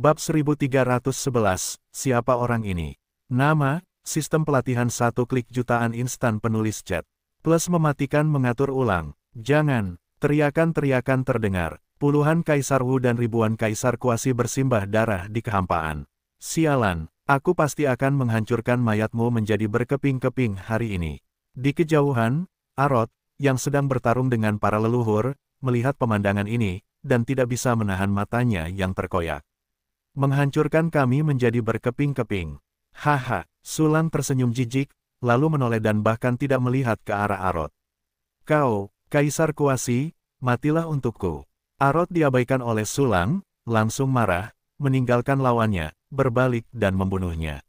Bab 1311, Siapa orang ini? Nama, sistem pelatihan satu klik jutaan instan penulis chat. Plus mematikan mengatur ulang. Jangan, teriakan-teriakan terdengar. Puluhan kaisar Wu dan ribuan kaisar kuasi bersimbah darah di kehampaan. Sialan, aku pasti akan menghancurkan mayatmu menjadi berkeping-keping hari ini. Di kejauhan, Arot, yang sedang bertarung dengan para leluhur, melihat pemandangan ini, dan tidak bisa menahan matanya yang terkoyak. Menghancurkan kami menjadi berkeping-keping. Haha, Sulan tersenyum jijik, lalu menoleh dan bahkan tidak melihat ke arah Arot. Kau, Kaisar Kuasi, matilah untukku. Arot diabaikan oleh Sulang, langsung marah, meninggalkan lawannya, berbalik dan membunuhnya.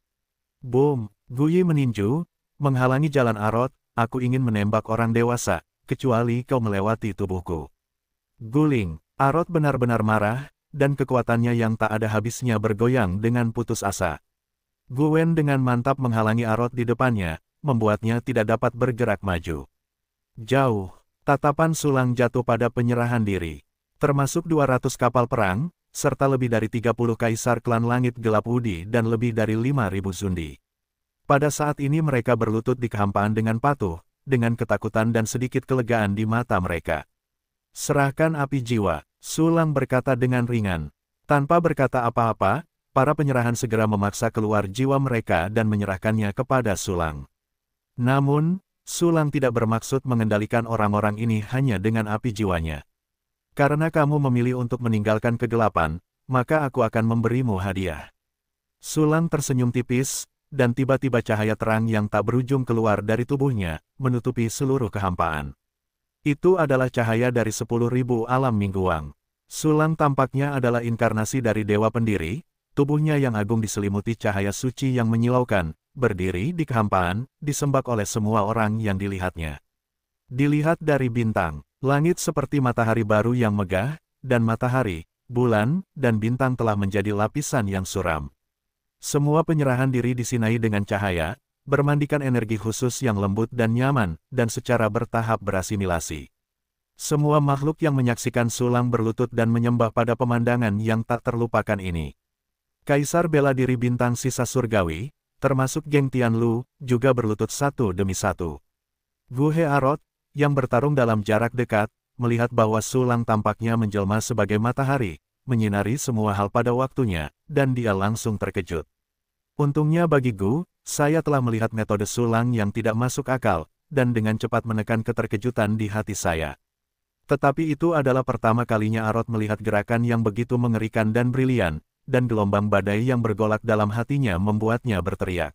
Boom, Guyi meninju, menghalangi jalan Arot, aku ingin menembak orang dewasa, kecuali kau melewati tubuhku. Guling, Arot benar-benar marah, dan kekuatannya yang tak ada habisnya bergoyang dengan putus asa. Guwen dengan mantap menghalangi Arot di depannya, membuatnya tidak dapat bergerak maju. Jauh, tatapan sulang jatuh pada penyerahan diri. Termasuk 200 kapal perang, serta lebih dari 30 kaisar klan langit gelap Udi dan lebih dari 5.000 zundi. Pada saat ini mereka berlutut di kehampaan dengan patuh, dengan ketakutan dan sedikit kelegaan di mata mereka. Serahkan api jiwa, Sulam berkata dengan ringan. Tanpa berkata apa-apa, para penyerahan segera memaksa keluar jiwa mereka dan menyerahkannya kepada Sulang. Namun, Sulang tidak bermaksud mengendalikan orang-orang ini hanya dengan api jiwanya. Karena kamu memilih untuk meninggalkan kegelapan, maka aku akan memberimu hadiah. Sulang tersenyum tipis, dan tiba-tiba cahaya terang yang tak berujung keluar dari tubuhnya, menutupi seluruh kehampaan. Itu adalah cahaya dari sepuluh ribu alam mingguang. Sulang tampaknya adalah inkarnasi dari dewa pendiri, tubuhnya yang agung diselimuti cahaya suci yang menyilaukan, berdiri di kehampaan, disembak oleh semua orang yang dilihatnya. Dilihat dari bintang, langit seperti matahari baru yang megah, dan matahari, bulan, dan bintang telah menjadi lapisan yang suram. Semua penyerahan diri disinai dengan cahaya, bermandikan energi khusus yang lembut dan nyaman, dan secara bertahap berasimilasi. Semua makhluk yang menyaksikan sulang berlutut dan menyembah pada pemandangan yang tak terlupakan ini. Kaisar bela diri bintang sisa surgawi, termasuk geng Tianlu, juga berlutut satu demi satu. Gu He Arot, yang bertarung dalam jarak dekat, melihat bahwa sulang tampaknya menjelma sebagai matahari, menyinari semua hal pada waktunya, dan dia langsung terkejut. Untungnya bagi Gu, saya telah melihat metode sulang yang tidak masuk akal, dan dengan cepat menekan keterkejutan di hati saya. Tetapi itu adalah pertama kalinya Arot melihat gerakan yang begitu mengerikan dan brilian, dan gelombang badai yang bergolak dalam hatinya membuatnya berteriak.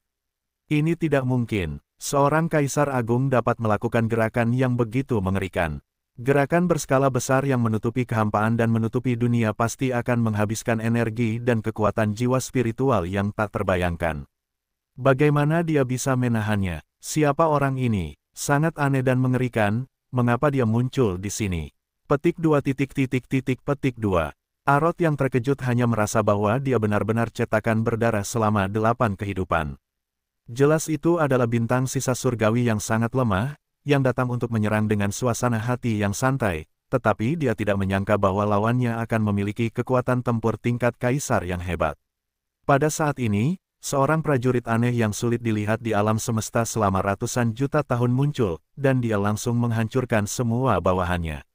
Ini tidak mungkin, seorang kaisar agung dapat melakukan gerakan yang begitu mengerikan. Gerakan berskala besar yang menutupi kehampaan dan menutupi dunia pasti akan menghabiskan energi dan kekuatan jiwa spiritual yang tak terbayangkan. Bagaimana dia bisa menahannya? Siapa orang ini? Sangat aneh dan mengerikan, mengapa dia muncul di sini? Petik dua titik titik titik petik dua. Arot yang terkejut hanya merasa bahwa dia benar-benar cetakan berdarah selama delapan kehidupan. Jelas itu adalah bintang sisa surgawi yang sangat lemah, yang datang untuk menyerang dengan suasana hati yang santai, tetapi dia tidak menyangka bahwa lawannya akan memiliki kekuatan tempur tingkat kaisar yang hebat. Pada saat ini, Seorang prajurit aneh yang sulit dilihat di alam semesta selama ratusan juta tahun muncul, dan dia langsung menghancurkan semua bawahannya.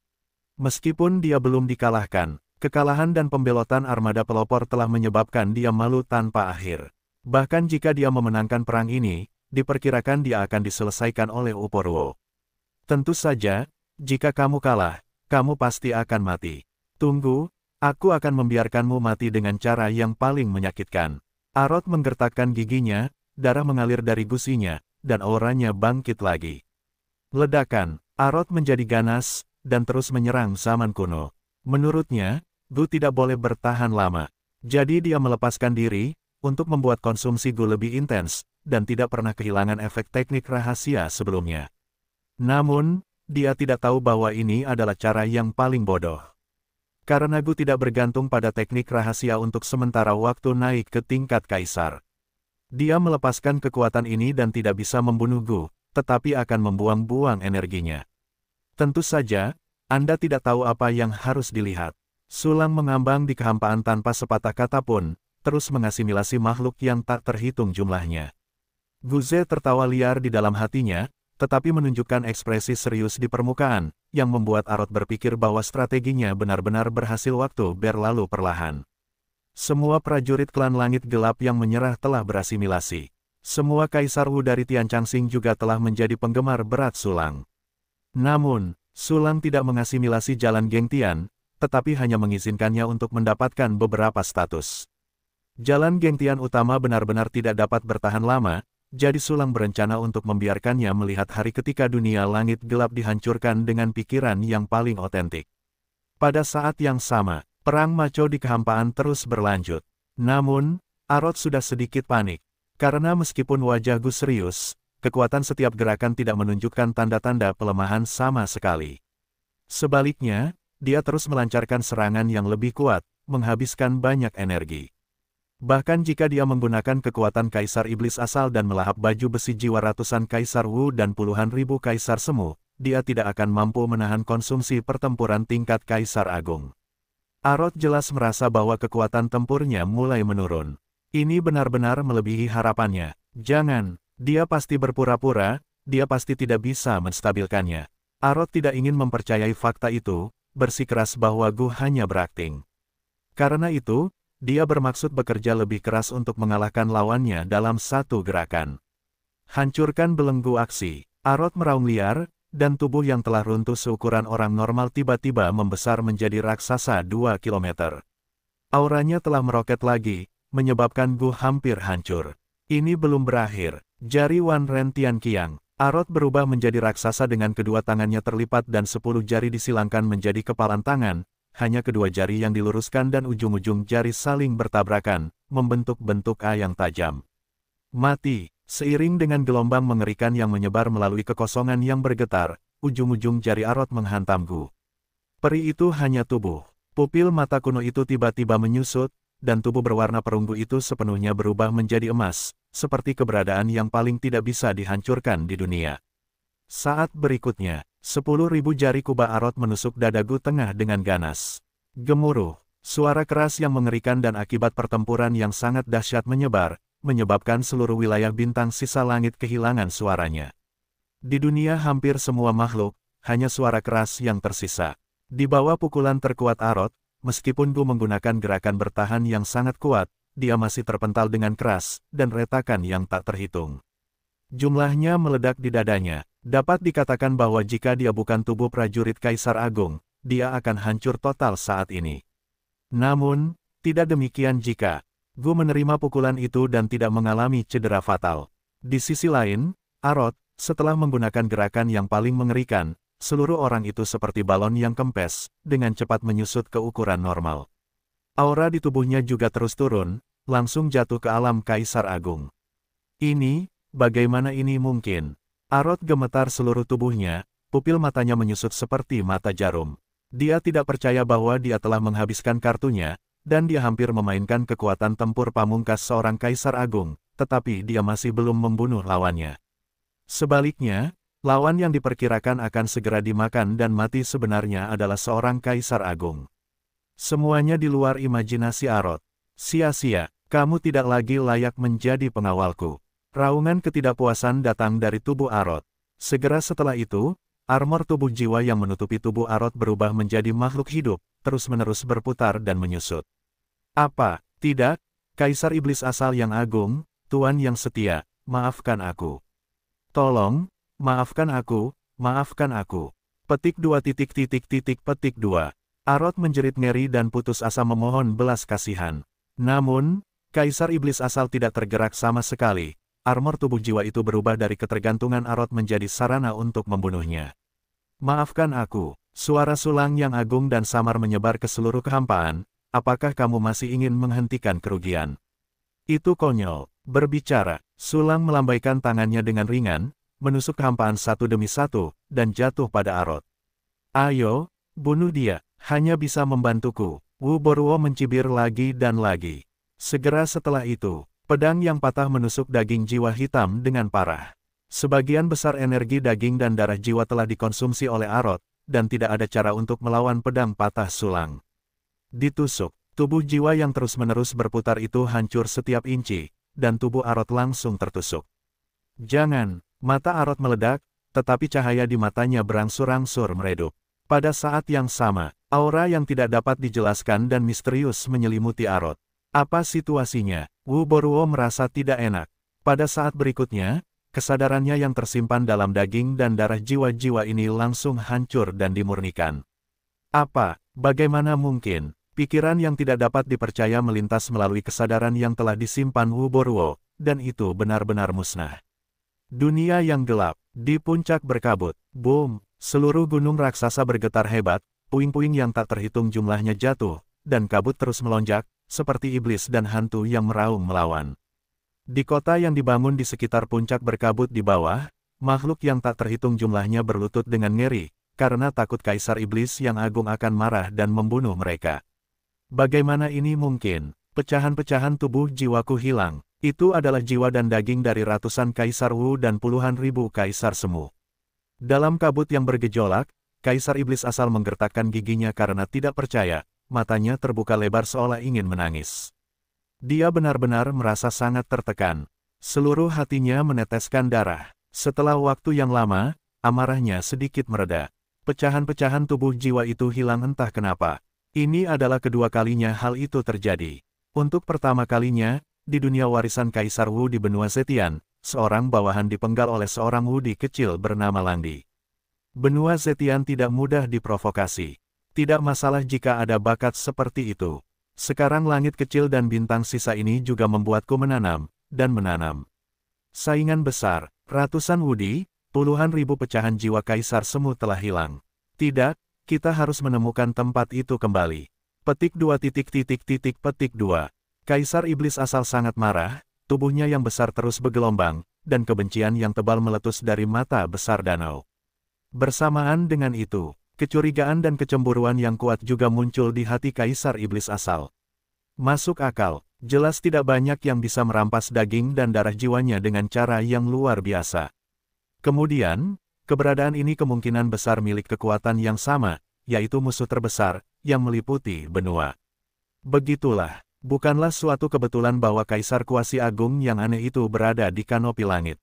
Meskipun dia belum dikalahkan, kekalahan dan pembelotan armada pelopor telah menyebabkan dia malu tanpa akhir. Bahkan jika dia memenangkan perang ini, diperkirakan dia akan diselesaikan oleh Uporwo. Tentu saja, jika kamu kalah, kamu pasti akan mati. Tunggu, aku akan membiarkanmu mati dengan cara yang paling menyakitkan. Arot menggertakkan giginya, darah mengalir dari gusinya, dan auranya bangkit lagi. Ledakan, Arot menjadi ganas, dan terus menyerang zaman kuno. Menurutnya, Gu tidak boleh bertahan lama. Jadi dia melepaskan diri, untuk membuat konsumsi Gu lebih intens, dan tidak pernah kehilangan efek teknik rahasia sebelumnya. Namun, dia tidak tahu bahwa ini adalah cara yang paling bodoh. Karena Gu tidak bergantung pada teknik rahasia untuk sementara waktu naik ke tingkat kaisar. Dia melepaskan kekuatan ini dan tidak bisa membunuh Gu, tetapi akan membuang-buang energinya. Tentu saja, Anda tidak tahu apa yang harus dilihat. Sulang mengambang di kehampaan tanpa sepatah kata pun, terus mengasimilasi makhluk yang tak terhitung jumlahnya. Guze tertawa liar di dalam hatinya, tetapi menunjukkan ekspresi serius di permukaan, yang membuat Arot berpikir bahwa strateginya benar-benar berhasil waktu berlalu perlahan. Semua prajurit klan langit gelap yang menyerah telah berasimilasi. Semua Kaisar Wu dari Tian Changxing juga telah menjadi penggemar berat Sulang. Namun, Sulang tidak mengasimilasi jalan Geng Tian, tetapi hanya mengizinkannya untuk mendapatkan beberapa status. Jalan Geng Tian utama benar-benar tidak dapat bertahan lama, jadi Sulang berencana untuk membiarkannya melihat hari ketika dunia langit gelap dihancurkan dengan pikiran yang paling otentik. Pada saat yang sama, perang maco di kehampaan terus berlanjut. Namun, Arot sudah sedikit panik. Karena meskipun wajah Gus serius, kekuatan setiap gerakan tidak menunjukkan tanda-tanda pelemahan sama sekali. Sebaliknya, dia terus melancarkan serangan yang lebih kuat, menghabiskan banyak energi. Bahkan jika dia menggunakan kekuatan kaisar iblis asal dan melahap baju besi jiwa ratusan kaisar Wu dan puluhan ribu kaisar semu, dia tidak akan mampu menahan konsumsi pertempuran tingkat kaisar agung. Arot jelas merasa bahwa kekuatan tempurnya mulai menurun. Ini benar-benar melebihi harapannya. Jangan, dia pasti berpura-pura, dia pasti tidak bisa menstabilkannya. Arot tidak ingin mempercayai fakta itu, bersikeras bahwa Gu hanya berakting. Karena itu, dia bermaksud bekerja lebih keras untuk mengalahkan lawannya dalam satu gerakan. Hancurkan belenggu aksi, arot meraung liar, dan tubuh yang telah runtuh seukuran orang normal tiba-tiba membesar menjadi raksasa 2 km. Auranya telah meroket lagi, menyebabkan Gu hampir hancur. Ini belum berakhir, jari Wan Ren Tian Qiang, Arot berubah menjadi raksasa dengan kedua tangannya terlipat dan sepuluh jari disilangkan menjadi kepalan tangan, hanya kedua jari yang diluruskan dan ujung-ujung jari saling bertabrakan, membentuk bentuk A yang tajam. Mati, seiring dengan gelombang mengerikan yang menyebar melalui kekosongan yang bergetar, ujung-ujung jari Arot menghantam Gu. Peri itu hanya tubuh. Pupil mata kuno itu tiba-tiba menyusut, dan tubuh berwarna perunggu itu sepenuhnya berubah menjadi emas, seperti keberadaan yang paling tidak bisa dihancurkan di dunia. Saat berikutnya, Sepuluh ribu jari kuba arot menusuk dadaku tengah dengan ganas. Gemuruh, suara keras yang mengerikan dan akibat pertempuran yang sangat dahsyat menyebar, menyebabkan seluruh wilayah bintang sisa langit kehilangan suaranya. Di dunia hampir semua makhluk, hanya suara keras yang tersisa. Di bawah pukulan terkuat arot, meskipun Gu menggunakan gerakan bertahan yang sangat kuat, dia masih terpental dengan keras, dan retakan yang tak terhitung. Jumlahnya meledak di dadanya, Dapat dikatakan bahwa jika dia bukan tubuh prajurit Kaisar Agung, dia akan hancur total saat ini. Namun, tidak demikian jika Gu menerima pukulan itu dan tidak mengalami cedera fatal. Di sisi lain, Arot, setelah menggunakan gerakan yang paling mengerikan, seluruh orang itu seperti balon yang kempes, dengan cepat menyusut ke ukuran normal. Aura di tubuhnya juga terus turun, langsung jatuh ke alam Kaisar Agung. Ini, bagaimana ini mungkin? Arot gemetar seluruh tubuhnya, pupil matanya menyusut seperti mata jarum. Dia tidak percaya bahwa dia telah menghabiskan kartunya, dan dia hampir memainkan kekuatan tempur pamungkas seorang kaisar agung, tetapi dia masih belum membunuh lawannya. Sebaliknya, lawan yang diperkirakan akan segera dimakan dan mati sebenarnya adalah seorang kaisar agung. Semuanya di luar imajinasi Arot. Sia-sia, kamu tidak lagi layak menjadi pengawalku. Raungan ketidakpuasan datang dari tubuh Arot. Segera setelah itu, armor tubuh jiwa yang menutupi tubuh Arot berubah menjadi makhluk hidup, terus-menerus berputar dan menyusut. Apa, tidak, Kaisar Iblis asal yang agung, Tuan yang setia, maafkan aku. Tolong, maafkan aku, maafkan aku. Petik dua titik titik titik petik dua. Arot menjerit ngeri dan putus asa memohon belas kasihan. Namun, Kaisar Iblis asal tidak tergerak sama sekali, armor tubuh jiwa itu berubah dari ketergantungan Arot menjadi sarana untuk membunuhnya. Maafkan aku, suara sulang yang agung dan samar menyebar ke seluruh kehampaan, apakah kamu masih ingin menghentikan kerugian? Itu konyol, berbicara, sulang melambaikan tangannya dengan ringan, menusuk kehampaan satu demi satu, dan jatuh pada Arot. Ayo, bunuh dia, hanya bisa membantuku. Wu Boruo mencibir lagi dan lagi. Segera setelah itu, Pedang yang patah menusuk daging jiwa hitam dengan parah. Sebagian besar energi daging dan darah jiwa telah dikonsumsi oleh Arot, dan tidak ada cara untuk melawan pedang patah sulang. Ditusuk, tubuh jiwa yang terus-menerus berputar itu hancur setiap inci, dan tubuh Arot langsung tertusuk. Jangan, mata Arot meledak, tetapi cahaya di matanya berangsur-angsur meredup. Pada saat yang sama, aura yang tidak dapat dijelaskan dan misterius menyelimuti Arot. Apa situasinya? Wu Boruo merasa tidak enak. Pada saat berikutnya, kesadarannya yang tersimpan dalam daging dan darah jiwa-jiwa ini langsung hancur dan dimurnikan. Apa, bagaimana mungkin, pikiran yang tidak dapat dipercaya melintas melalui kesadaran yang telah disimpan Wu Boruo, dan itu benar-benar musnah. Dunia yang gelap, di puncak berkabut, boom, seluruh gunung raksasa bergetar hebat, puing-puing yang tak terhitung jumlahnya jatuh, dan kabut terus melonjak, seperti iblis dan hantu yang meraung melawan. Di kota yang dibangun di sekitar puncak berkabut di bawah, makhluk yang tak terhitung jumlahnya berlutut dengan ngeri, karena takut kaisar iblis yang agung akan marah dan membunuh mereka. Bagaimana ini mungkin? Pecahan-pecahan tubuh jiwaku hilang. Itu adalah jiwa dan daging dari ratusan kaisar Wu dan puluhan ribu kaisar semu. Dalam kabut yang bergejolak, kaisar iblis asal menggertakkan giginya karena tidak percaya, matanya terbuka lebar seolah ingin menangis. Dia benar-benar merasa sangat tertekan. Seluruh hatinya meneteskan darah. Setelah waktu yang lama, amarahnya sedikit mereda. Pecahan-pecahan tubuh jiwa itu hilang entah kenapa. Ini adalah kedua kalinya hal itu terjadi. Untuk pertama kalinya, di dunia warisan Kaisar Wu di benua Zetian, seorang bawahan dipenggal oleh seorang Wu di kecil bernama Langdi. Benua Zetian tidak mudah diprovokasi. Tidak masalah jika ada bakat seperti itu. Sekarang langit kecil dan bintang sisa ini juga membuatku menanam, dan menanam. Saingan besar, ratusan wudi, puluhan ribu pecahan jiwa kaisar semu telah hilang. Tidak, kita harus menemukan tempat itu kembali. Petik dua titik titik titik petik dua. Kaisar Iblis asal sangat marah, tubuhnya yang besar terus bergelombang, dan kebencian yang tebal meletus dari mata besar danau. Bersamaan dengan itu, Kecurigaan dan kecemburuan yang kuat juga muncul di hati Kaisar Iblis asal. Masuk akal, jelas tidak banyak yang bisa merampas daging dan darah jiwanya dengan cara yang luar biasa. Kemudian, keberadaan ini kemungkinan besar milik kekuatan yang sama, yaitu musuh terbesar, yang meliputi benua. Begitulah. Bukanlah suatu kebetulan bahwa Kaisar Kuasi Agung yang aneh itu berada di kanopi langit.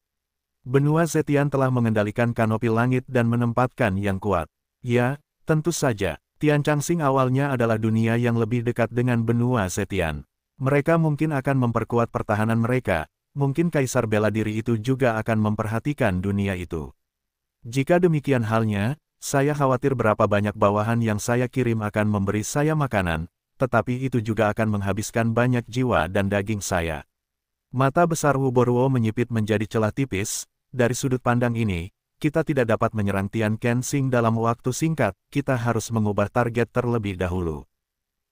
Benua Zetian telah mengendalikan kanopi langit dan menempatkan yang kuat. Ya, tentu saja. Tian Changsing awalnya adalah dunia yang lebih dekat dengan benua Setian. Mereka mungkin akan memperkuat pertahanan mereka, mungkin kaisar bela diri itu juga akan memperhatikan dunia itu. Jika demikian halnya, saya khawatir berapa banyak bawahan yang saya kirim akan memberi saya makanan, tetapi itu juga akan menghabiskan banyak jiwa dan daging saya. Mata besar Wuboruo menyipit menjadi celah tipis, dari sudut pandang ini, kita tidak dapat menyerang Tian Kensing dalam waktu singkat, kita harus mengubah target terlebih dahulu.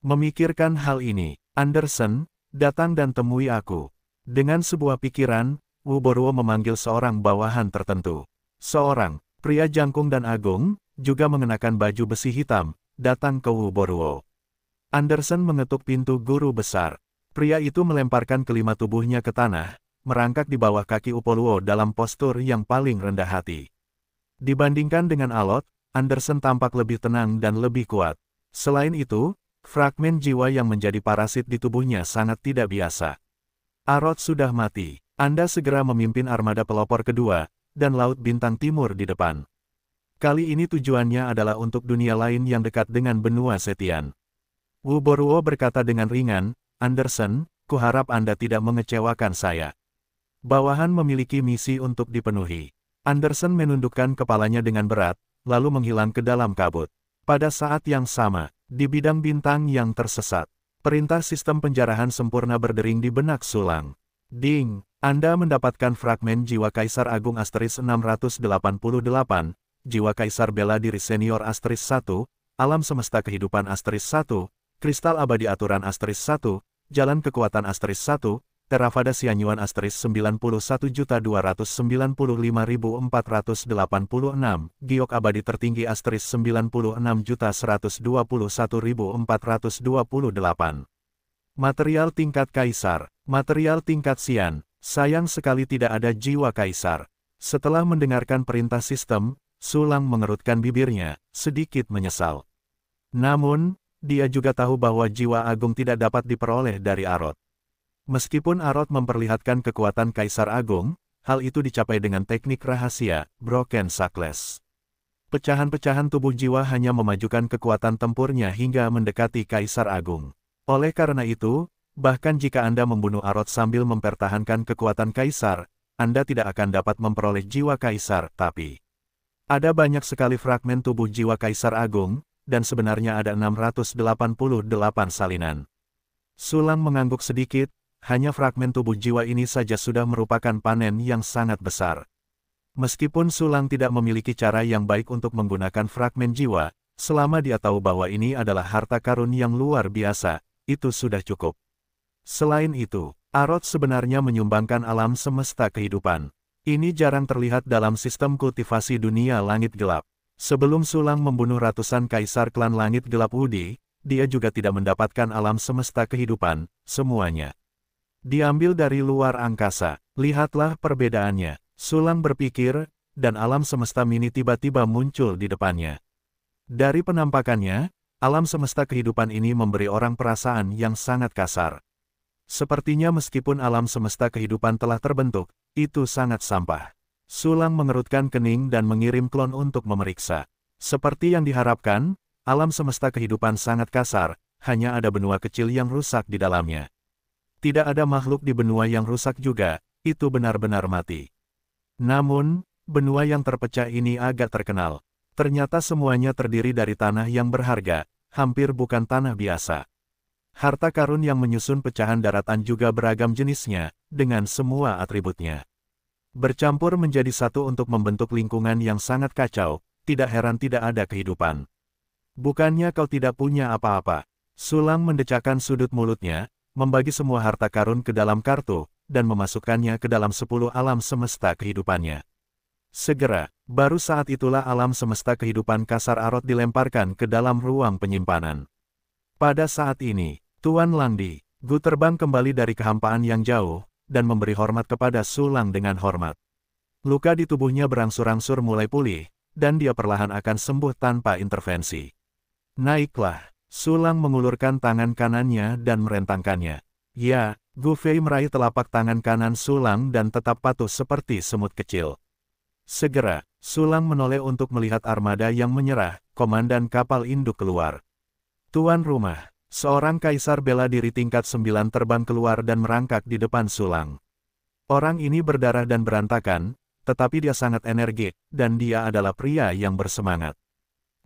Memikirkan hal ini, Anderson, datang dan temui aku. Dengan sebuah pikiran, Boruo memanggil seorang bawahan tertentu. Seorang, pria jangkung dan agung, juga mengenakan baju besi hitam, datang ke Boruo. Anderson mengetuk pintu guru besar. Pria itu melemparkan kelima tubuhnya ke tanah, merangkak di bawah kaki Upoluo dalam postur yang paling rendah hati. Dibandingkan dengan Alot, Anderson tampak lebih tenang dan lebih kuat. Selain itu, fragmen jiwa yang menjadi parasit di tubuhnya sangat tidak biasa. Arot sudah mati. Anda segera memimpin armada pelopor kedua, dan Laut Bintang Timur di depan. Kali ini tujuannya adalah untuk dunia lain yang dekat dengan benua Setian. Boruo berkata dengan ringan, Anderson, kuharap Anda tidak mengecewakan saya. Bawahan memiliki misi untuk dipenuhi. Anderson menundukkan kepalanya dengan berat, lalu menghilang ke dalam kabut. Pada saat yang sama, di bidang bintang yang tersesat, perintah sistem penjarahan sempurna berdering di benak sulang. Ding, Anda mendapatkan fragmen jiwa Kaisar Agung Asteris 688, jiwa Kaisar Bela Diri Senior Asteris 1, alam semesta kehidupan Asteris 1, kristal abadi aturan Asteris 1, jalan kekuatan Asteris 1, Theravada Sianyuan Asteris 91.295.486, Giok Abadi tertinggi Asteris 96.121.428. Material tingkat Kaisar, material tingkat Sian, sayang sekali tidak ada jiwa Kaisar. Setelah mendengarkan perintah sistem, Sulang mengerutkan bibirnya, sedikit menyesal. Namun, dia juga tahu bahwa jiwa agung tidak dapat diperoleh dari Arot. Meskipun Arot memperlihatkan kekuatan Kaisar Agung, hal itu dicapai dengan teknik rahasia, Broken Sakles. Pecahan-pecahan tubuh jiwa hanya memajukan kekuatan tempurnya hingga mendekati Kaisar Agung. Oleh karena itu, bahkan jika Anda membunuh Arot sambil mempertahankan kekuatan Kaisar, Anda tidak akan dapat memperoleh jiwa Kaisar, tapi... Ada banyak sekali fragmen tubuh jiwa Kaisar Agung, dan sebenarnya ada 688 salinan. Sulang mengangguk sedikit, hanya fragmen tubuh jiwa ini saja sudah merupakan panen yang sangat besar. Meskipun Sulang tidak memiliki cara yang baik untuk menggunakan fragmen jiwa, selama dia tahu bahwa ini adalah harta karun yang luar biasa, itu sudah cukup. Selain itu, Arot sebenarnya menyumbangkan alam semesta kehidupan. Ini jarang terlihat dalam sistem kultivasi dunia langit gelap. Sebelum Sulang membunuh ratusan kaisar klan langit gelap Udi, dia juga tidak mendapatkan alam semesta kehidupan, semuanya diambil dari luar angkasa. Lihatlah perbedaannya. Sulang berpikir, dan alam semesta mini tiba-tiba muncul di depannya. Dari penampakannya, alam semesta kehidupan ini memberi orang perasaan yang sangat kasar. Sepertinya meskipun alam semesta kehidupan telah terbentuk, itu sangat sampah. Sulang mengerutkan kening dan mengirim klon untuk memeriksa. Seperti yang diharapkan, alam semesta kehidupan sangat kasar, hanya ada benua kecil yang rusak di dalamnya. Tidak ada makhluk di benua yang rusak juga, itu benar-benar mati. Namun, benua yang terpecah ini agak terkenal. Ternyata semuanya terdiri dari tanah yang berharga, hampir bukan tanah biasa. Harta karun yang menyusun pecahan daratan juga beragam jenisnya, dengan semua atributnya. Bercampur menjadi satu untuk membentuk lingkungan yang sangat kacau, tidak heran tidak ada kehidupan. Bukannya kau tidak punya apa-apa. Sulang mendecakkan sudut mulutnya, membagi semua harta karun ke dalam kartu, dan memasukkannya ke dalam sepuluh alam semesta kehidupannya. Segera, baru saat itulah alam semesta kehidupan kasar Arot dilemparkan ke dalam ruang penyimpanan. Pada saat ini, Tuan Langdi, Gu terbang kembali dari kehampaan yang jauh, dan memberi hormat kepada Sulang dengan hormat. Luka di tubuhnya berangsur-angsur mulai pulih, dan dia perlahan akan sembuh tanpa intervensi. Naiklah, Sulang mengulurkan tangan kanannya dan merentangkannya. Ya, Gu Fei meraih telapak tangan kanan Sulang dan tetap patuh seperti semut kecil. Segera, Sulang menoleh untuk melihat armada yang menyerah, komandan kapal induk keluar. Tuan rumah, seorang kaisar bela diri tingkat sembilan terbang keluar dan merangkak di depan Sulang. Orang ini berdarah dan berantakan, tetapi dia sangat energik, dan dia adalah pria yang bersemangat.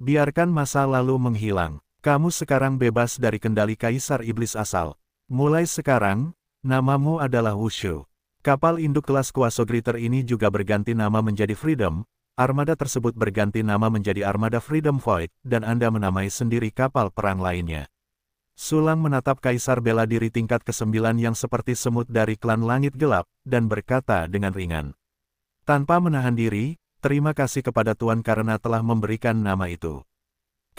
Biarkan masa lalu menghilang. Kamu sekarang bebas dari kendali Kaisar Iblis asal. Mulai sekarang, namamu adalah Wushu. Kapal induk kelas Kuaso Gritter ini juga berganti nama menjadi Freedom, armada tersebut berganti nama menjadi Armada Freedom Void, dan Anda menamai sendiri kapal perang lainnya. Sulang menatap Kaisar bela diri tingkat ke-9 yang seperti semut dari klan langit gelap, dan berkata dengan ringan. Tanpa menahan diri, terima kasih kepada Tuhan karena telah memberikan nama itu.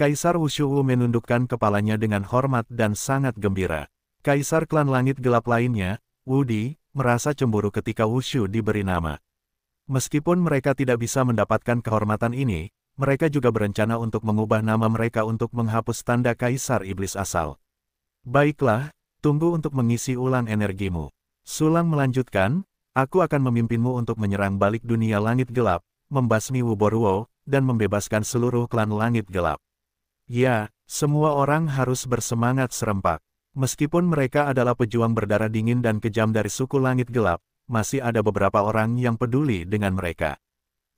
Kaisar Wushu menundukkan kepalanya dengan hormat dan sangat gembira. Kaisar klan langit gelap lainnya, Wudi, merasa cemburu ketika Wushu diberi nama. Meskipun mereka tidak bisa mendapatkan kehormatan ini, mereka juga berencana untuk mengubah nama mereka untuk menghapus tanda Kaisar Iblis asal. Baiklah, tunggu untuk mengisi ulang energimu. Sulang melanjutkan, aku akan memimpinmu untuk menyerang balik dunia langit gelap, membasmi Wuboruo, dan membebaskan seluruh klan langit gelap. Ya, semua orang harus bersemangat serempak. Meskipun mereka adalah pejuang berdarah dingin dan kejam dari suku langit gelap, masih ada beberapa orang yang peduli dengan mereka.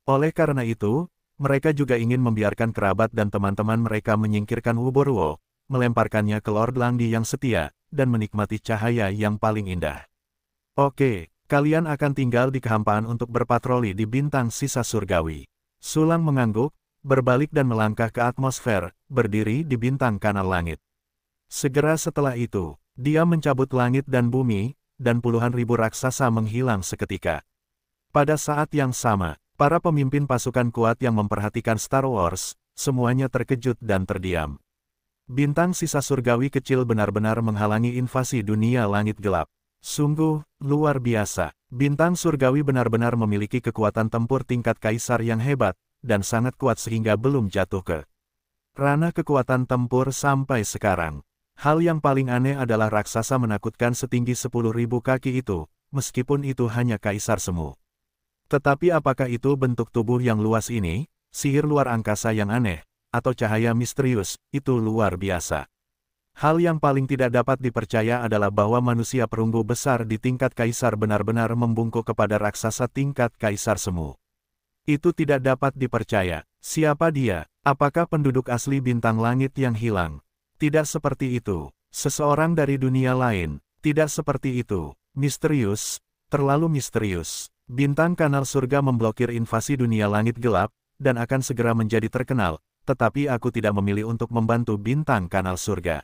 Oleh karena itu, mereka juga ingin membiarkan kerabat dan teman-teman mereka menyingkirkan Wuborwo, melemparkannya ke Lord Langdi yang setia, dan menikmati cahaya yang paling indah. Oke, kalian akan tinggal di kehampaan untuk berpatroli di bintang sisa surgawi. Sulang mengangguk, berbalik dan melangkah ke atmosfer, berdiri di bintang kanal langit. Segera setelah itu, dia mencabut langit dan bumi, dan puluhan ribu raksasa menghilang seketika. Pada saat yang sama, para pemimpin pasukan kuat yang memperhatikan Star Wars, semuanya terkejut dan terdiam. Bintang sisa surgawi kecil benar-benar menghalangi invasi dunia langit gelap. Sungguh, luar biasa. Bintang surgawi benar-benar memiliki kekuatan tempur tingkat kaisar yang hebat, dan sangat kuat sehingga belum jatuh ke ranah kekuatan tempur sampai sekarang. Hal yang paling aneh adalah raksasa menakutkan setinggi 10.000 kaki itu, meskipun itu hanya kaisar semu. Tetapi apakah itu bentuk tubuh yang luas ini, sihir luar angkasa yang aneh, atau cahaya misterius, itu luar biasa. Hal yang paling tidak dapat dipercaya adalah bahwa manusia perunggu besar di tingkat kaisar benar-benar membungkuk kepada raksasa tingkat kaisar semu. Itu tidak dapat dipercaya. Siapa dia? Apakah penduduk asli bintang langit yang hilang? Tidak seperti itu. Seseorang dari dunia lain. Tidak seperti itu. Misterius. Terlalu misterius. Bintang kanal surga memblokir invasi dunia langit gelap, dan akan segera menjadi terkenal, tetapi aku tidak memilih untuk membantu bintang kanal surga.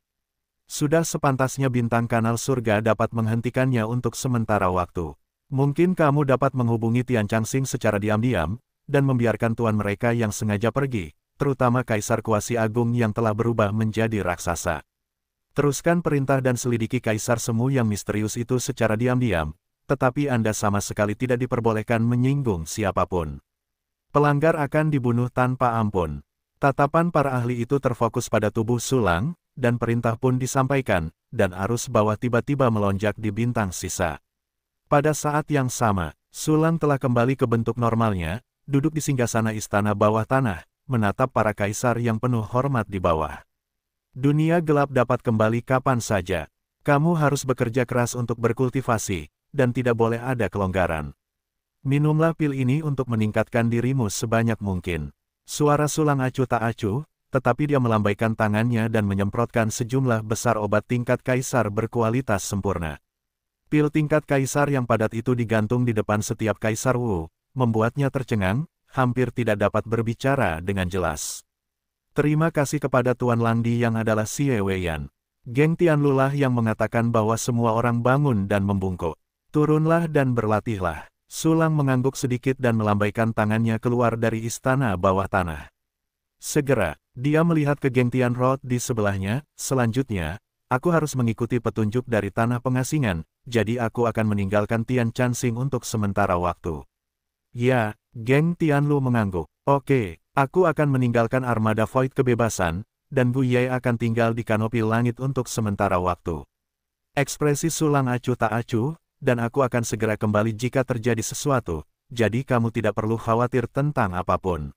Sudah sepantasnya bintang kanal surga dapat menghentikannya untuk sementara waktu. Mungkin kamu dapat menghubungi Tian Changsing secara diam-diam, dan membiarkan tuan mereka yang sengaja pergi, terutama Kaisar Kuasi Agung yang telah berubah menjadi raksasa. Teruskan perintah dan selidiki Kaisar Semu yang misterius itu secara diam-diam, tetapi Anda sama sekali tidak diperbolehkan menyinggung siapapun. Pelanggar akan dibunuh tanpa ampun. Tatapan para ahli itu terfokus pada tubuh Sulang, dan perintah pun disampaikan, dan arus bawah tiba-tiba melonjak di bintang sisa. Pada saat yang sama, Sulang telah kembali ke bentuk normalnya, duduk di singgasana istana bawah tanah, menatap para kaisar yang penuh hormat di bawah. Dunia gelap dapat kembali kapan saja. Kamu harus bekerja keras untuk berkultivasi, dan tidak boleh ada kelonggaran. Minumlah pil ini untuk meningkatkan dirimu sebanyak mungkin. Suara sulang acuh tak acuh, tetapi dia melambaikan tangannya dan menyemprotkan sejumlah besar obat tingkat kaisar berkualitas sempurna. Pil tingkat kaisar yang padat itu digantung di depan setiap kaisar Wu, membuatnya tercengang, hampir tidak dapat berbicara dengan jelas. Terima kasih kepada Tuan Landi yang adalah si Weiyan. Geng Tianlulah yang mengatakan bahwa semua orang bangun dan membungkuk. Turunlah dan berlatihlah. Sulang mengangguk sedikit dan melambaikan tangannya keluar dari istana bawah tanah. Segera, dia melihat ke geng Tian di sebelahnya, selanjutnya, aku harus mengikuti petunjuk dari tanah pengasingan, jadi aku akan meninggalkan Tian Chansing untuk sementara waktu. Ya, geng Tianlu mengangguk. Oke, aku akan meninggalkan armada Void kebebasan, dan Bu Yai akan tinggal di kanopi langit untuk sementara waktu. Ekspresi sulang acuh tak acuh, dan aku akan segera kembali jika terjadi sesuatu, jadi kamu tidak perlu khawatir tentang apapun.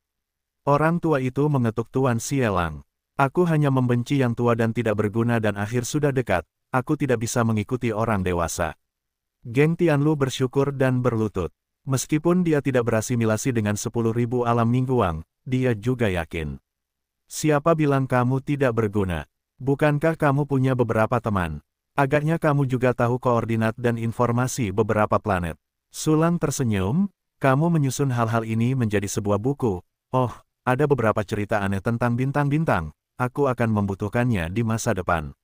Orang tua itu mengetuk Tuan Sielang. Aku hanya membenci yang tua dan tidak berguna dan akhir sudah dekat, aku tidak bisa mengikuti orang dewasa. Geng Tianlu bersyukur dan berlutut. Meskipun dia tidak berasimilasi dengan ribu alam mingguang, dia juga yakin. Siapa bilang kamu tidak berguna? Bukankah kamu punya beberapa teman? Agaknya kamu juga tahu koordinat dan informasi beberapa planet. Sulang tersenyum, kamu menyusun hal-hal ini menjadi sebuah buku. Oh, ada beberapa cerita aneh tentang bintang-bintang. Aku akan membutuhkannya di masa depan.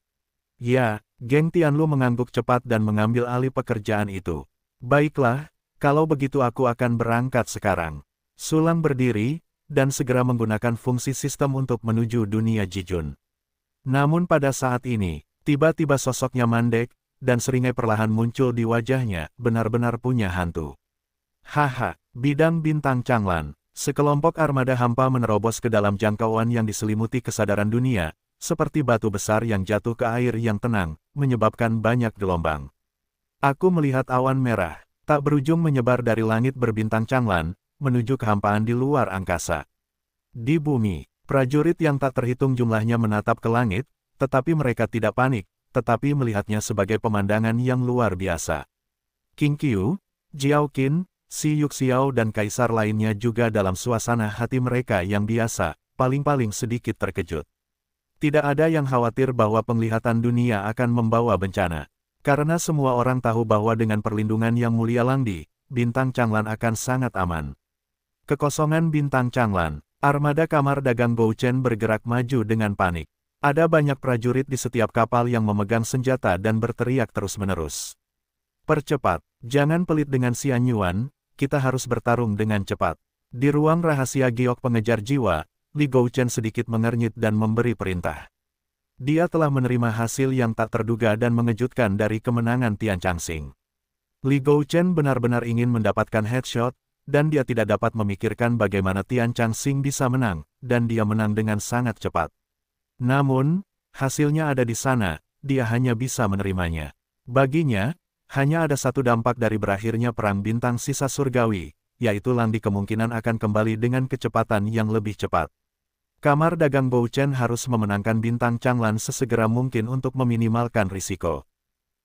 Ya, geng Tianlu mengangguk cepat dan mengambil alih pekerjaan itu. Baiklah, kalau begitu aku akan berangkat sekarang. Sulang berdiri, dan segera menggunakan fungsi sistem untuk menuju dunia Jijun. Namun pada saat ini, tiba-tiba sosoknya mandek, dan seringai perlahan muncul di wajahnya, benar-benar punya hantu. Haha, bidang bintang Changlan, sekelompok armada hampa menerobos ke dalam jangkauan yang diselimuti kesadaran dunia, seperti batu besar yang jatuh ke air yang tenang, menyebabkan banyak gelombang. Aku melihat awan merah, tak berujung menyebar dari langit berbintang canglan, menuju kehampaan di luar angkasa. Di bumi, prajurit yang tak terhitung jumlahnya menatap ke langit, tetapi mereka tidak panik, tetapi melihatnya sebagai pemandangan yang luar biasa. King Qiu, Jiao Qin, Si Yuxiao dan kaisar lainnya juga dalam suasana hati mereka yang biasa, paling-paling sedikit terkejut. Tidak ada yang khawatir bahwa penglihatan dunia akan membawa bencana. Karena semua orang tahu bahwa dengan perlindungan yang mulia Langdi, bintang Changlan akan sangat aman. Kekosongan bintang Changlan, armada kamar dagang Gouchen bergerak maju dengan panik. Ada banyak prajurit di setiap kapal yang memegang senjata dan berteriak terus-menerus. Percepat, jangan pelit dengan Xianyuan, kita harus bertarung dengan cepat. Di ruang rahasia giok pengejar jiwa, Li Gouchen sedikit mengernyit dan memberi perintah. Dia telah menerima hasil yang tak terduga dan mengejutkan dari kemenangan Tian Changxing. Li Gouchen benar-benar ingin mendapatkan headshot, dan dia tidak dapat memikirkan bagaimana Tian Changxing bisa menang, dan dia menang dengan sangat cepat. Namun, hasilnya ada di sana, dia hanya bisa menerimanya. Baginya, hanya ada satu dampak dari berakhirnya Perang Bintang Sisa Surgawi, yaitu Landi kemungkinan akan kembali dengan kecepatan yang lebih cepat. Kamar dagang Chen harus memenangkan bintang Changlan sesegera mungkin untuk meminimalkan risiko.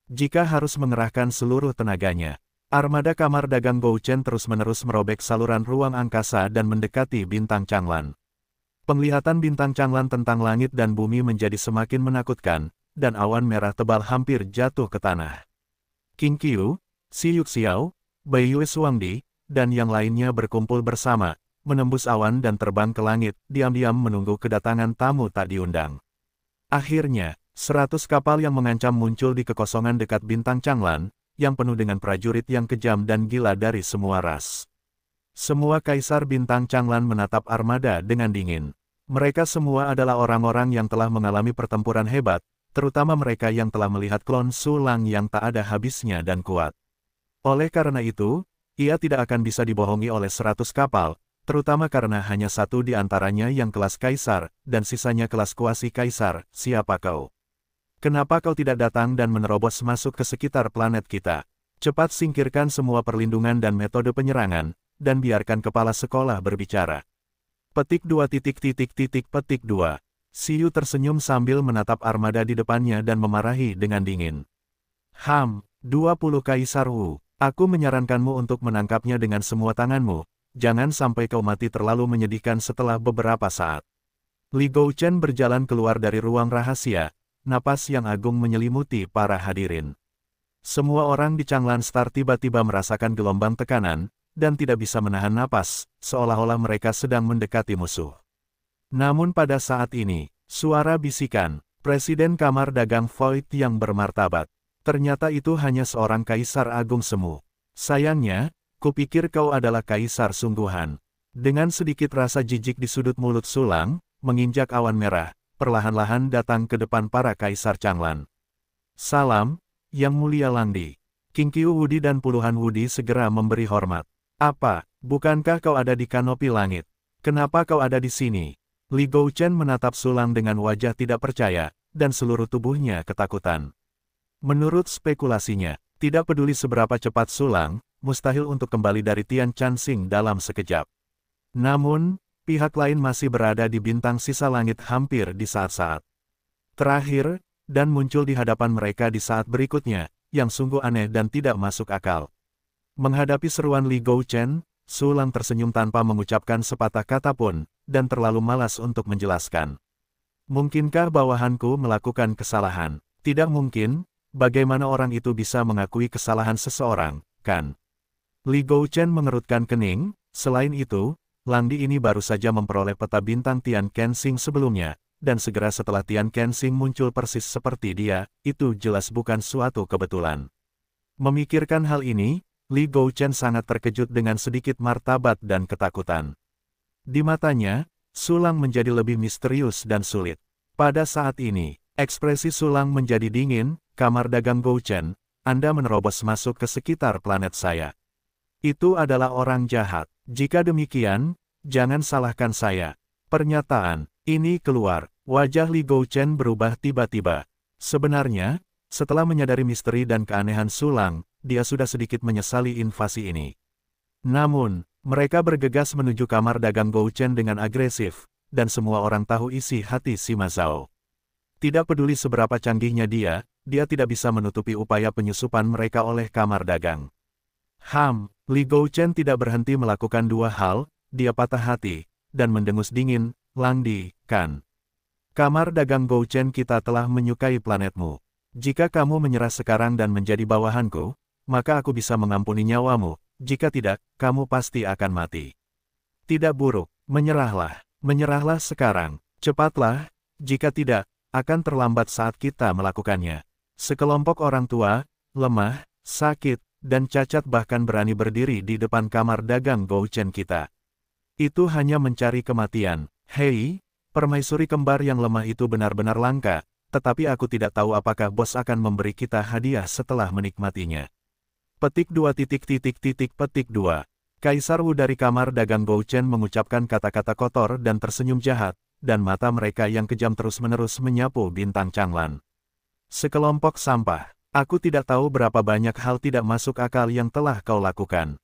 Jika harus mengerahkan seluruh tenaganya, armada kamar dagang Chen terus-menerus merobek saluran ruang angkasa dan mendekati bintang Changlan. Penglihatan bintang Changlan tentang langit dan bumi menjadi semakin menakutkan, dan awan merah tebal hampir jatuh ke tanah. King Qiu, Si Yuxiao, Bai Yue Suangdi, dan yang lainnya berkumpul bersama, menembus awan dan terbang ke langit, diam-diam menunggu kedatangan tamu tak diundang. Akhirnya, seratus kapal yang mengancam muncul di kekosongan dekat bintang Changlan, yang penuh dengan prajurit yang kejam dan gila dari semua ras. Semua kaisar bintang Changlan menatap armada dengan dingin. Mereka semua adalah orang-orang yang telah mengalami pertempuran hebat, terutama mereka yang telah melihat klon Sulang yang tak ada habisnya dan kuat. Oleh karena itu, ia tidak akan bisa dibohongi oleh seratus kapal, terutama karena hanya satu di antaranya yang kelas kaisar, dan sisanya kelas kuasi kaisar, siapa kau? Kenapa kau tidak datang dan menerobos masuk ke sekitar planet kita? Cepat singkirkan semua perlindungan dan metode penyerangan, dan biarkan kepala sekolah berbicara. Petik dua titik titik titik petik dua. Siu tersenyum sambil menatap armada di depannya dan memarahi dengan dingin. Ham, 20 Kaisar Wu, aku menyarankanmu untuk menangkapnya dengan semua tanganmu, jangan sampai kau mati terlalu menyedihkan setelah beberapa saat. Li Gouchen berjalan keluar dari ruang rahasia, napas yang agung menyelimuti para hadirin. Semua orang di Changlan Star tiba-tiba merasakan gelombang tekanan, dan tidak bisa menahan napas, seolah-olah mereka sedang mendekati musuh. Namun pada saat ini, suara bisikan, Presiden Kamar Dagang Void yang bermartabat, ternyata itu hanya seorang Kaisar Agung Semu. Sayangnya, Kupikir kau adalah kaisar sungguhan. Dengan sedikit rasa jijik di sudut mulut sulang, menginjak awan merah, perlahan-lahan datang ke depan para kaisar Changlan. Salam, Yang Mulia Landi. King Kiu Wudi dan puluhan Wudi segera memberi hormat. Apa, bukankah kau ada di kanopi langit? Kenapa kau ada di sini? Li Gouchen menatap sulang dengan wajah tidak percaya, dan seluruh tubuhnya ketakutan. Menurut spekulasinya, tidak peduli seberapa cepat sulang, mustahil untuk kembali dari Tian Chansing dalam sekejap. Namun, pihak lain masih berada di bintang sisa langit hampir di saat-saat terakhir, dan muncul di hadapan mereka di saat berikutnya, yang sungguh aneh dan tidak masuk akal. Menghadapi seruan Li Gouchen, Sulang tersenyum tanpa mengucapkan sepatah kata pun, dan terlalu malas untuk menjelaskan. Mungkinkah bawahanku melakukan kesalahan? Tidak mungkin, bagaimana orang itu bisa mengakui kesalahan seseorang, kan? Li Gouchen mengerutkan kening, selain itu, Langdi ini baru saja memperoleh peta bintang Tian Kensing sebelumnya, dan segera setelah Tian Kensing muncul persis seperti dia, itu jelas bukan suatu kebetulan. Memikirkan hal ini, Li Gouchen sangat terkejut dengan sedikit martabat dan ketakutan. Di matanya, Sulang menjadi lebih misterius dan sulit. Pada saat ini, ekspresi Sulang menjadi dingin, kamar dagang Gouchen, Anda menerobos masuk ke sekitar planet saya. Itu adalah orang jahat. Jika demikian, jangan salahkan saya. Pernyataan ini keluar. Wajah Li Chen berubah tiba-tiba. Sebenarnya, setelah menyadari misteri dan keanehan sulang, dia sudah sedikit menyesali invasi ini. Namun, mereka bergegas menuju kamar dagang Chen dengan agresif, dan semua orang tahu isi hati Sima Zhao. Tidak peduli seberapa canggihnya dia, dia tidak bisa menutupi upaya penyusupan mereka oleh kamar dagang. Ham, Li Gouchen tidak berhenti melakukan dua hal, dia patah hati, dan mendengus dingin, Langdi, kan. Kamar dagang Gouchen kita telah menyukai planetmu. Jika kamu menyerah sekarang dan menjadi bawahanku, maka aku bisa mengampuni nyawamu, jika tidak, kamu pasti akan mati. Tidak buruk, menyerahlah, menyerahlah sekarang, cepatlah, jika tidak, akan terlambat saat kita melakukannya. Sekelompok orang tua, lemah, sakit, dan cacat bahkan berani berdiri di depan kamar dagang Chen kita. Itu hanya mencari kematian. Hei, permaisuri kembar yang lemah itu benar-benar langka, tetapi aku tidak tahu apakah bos akan memberi kita hadiah setelah menikmatinya. Petik dua titik titik titik petik dua. Kaisar Wu dari kamar dagang Chen mengucapkan kata-kata kotor dan tersenyum jahat, dan mata mereka yang kejam terus-menerus menyapu bintang Changlan. Sekelompok sampah. Aku tidak tahu berapa banyak hal tidak masuk akal yang telah kau lakukan.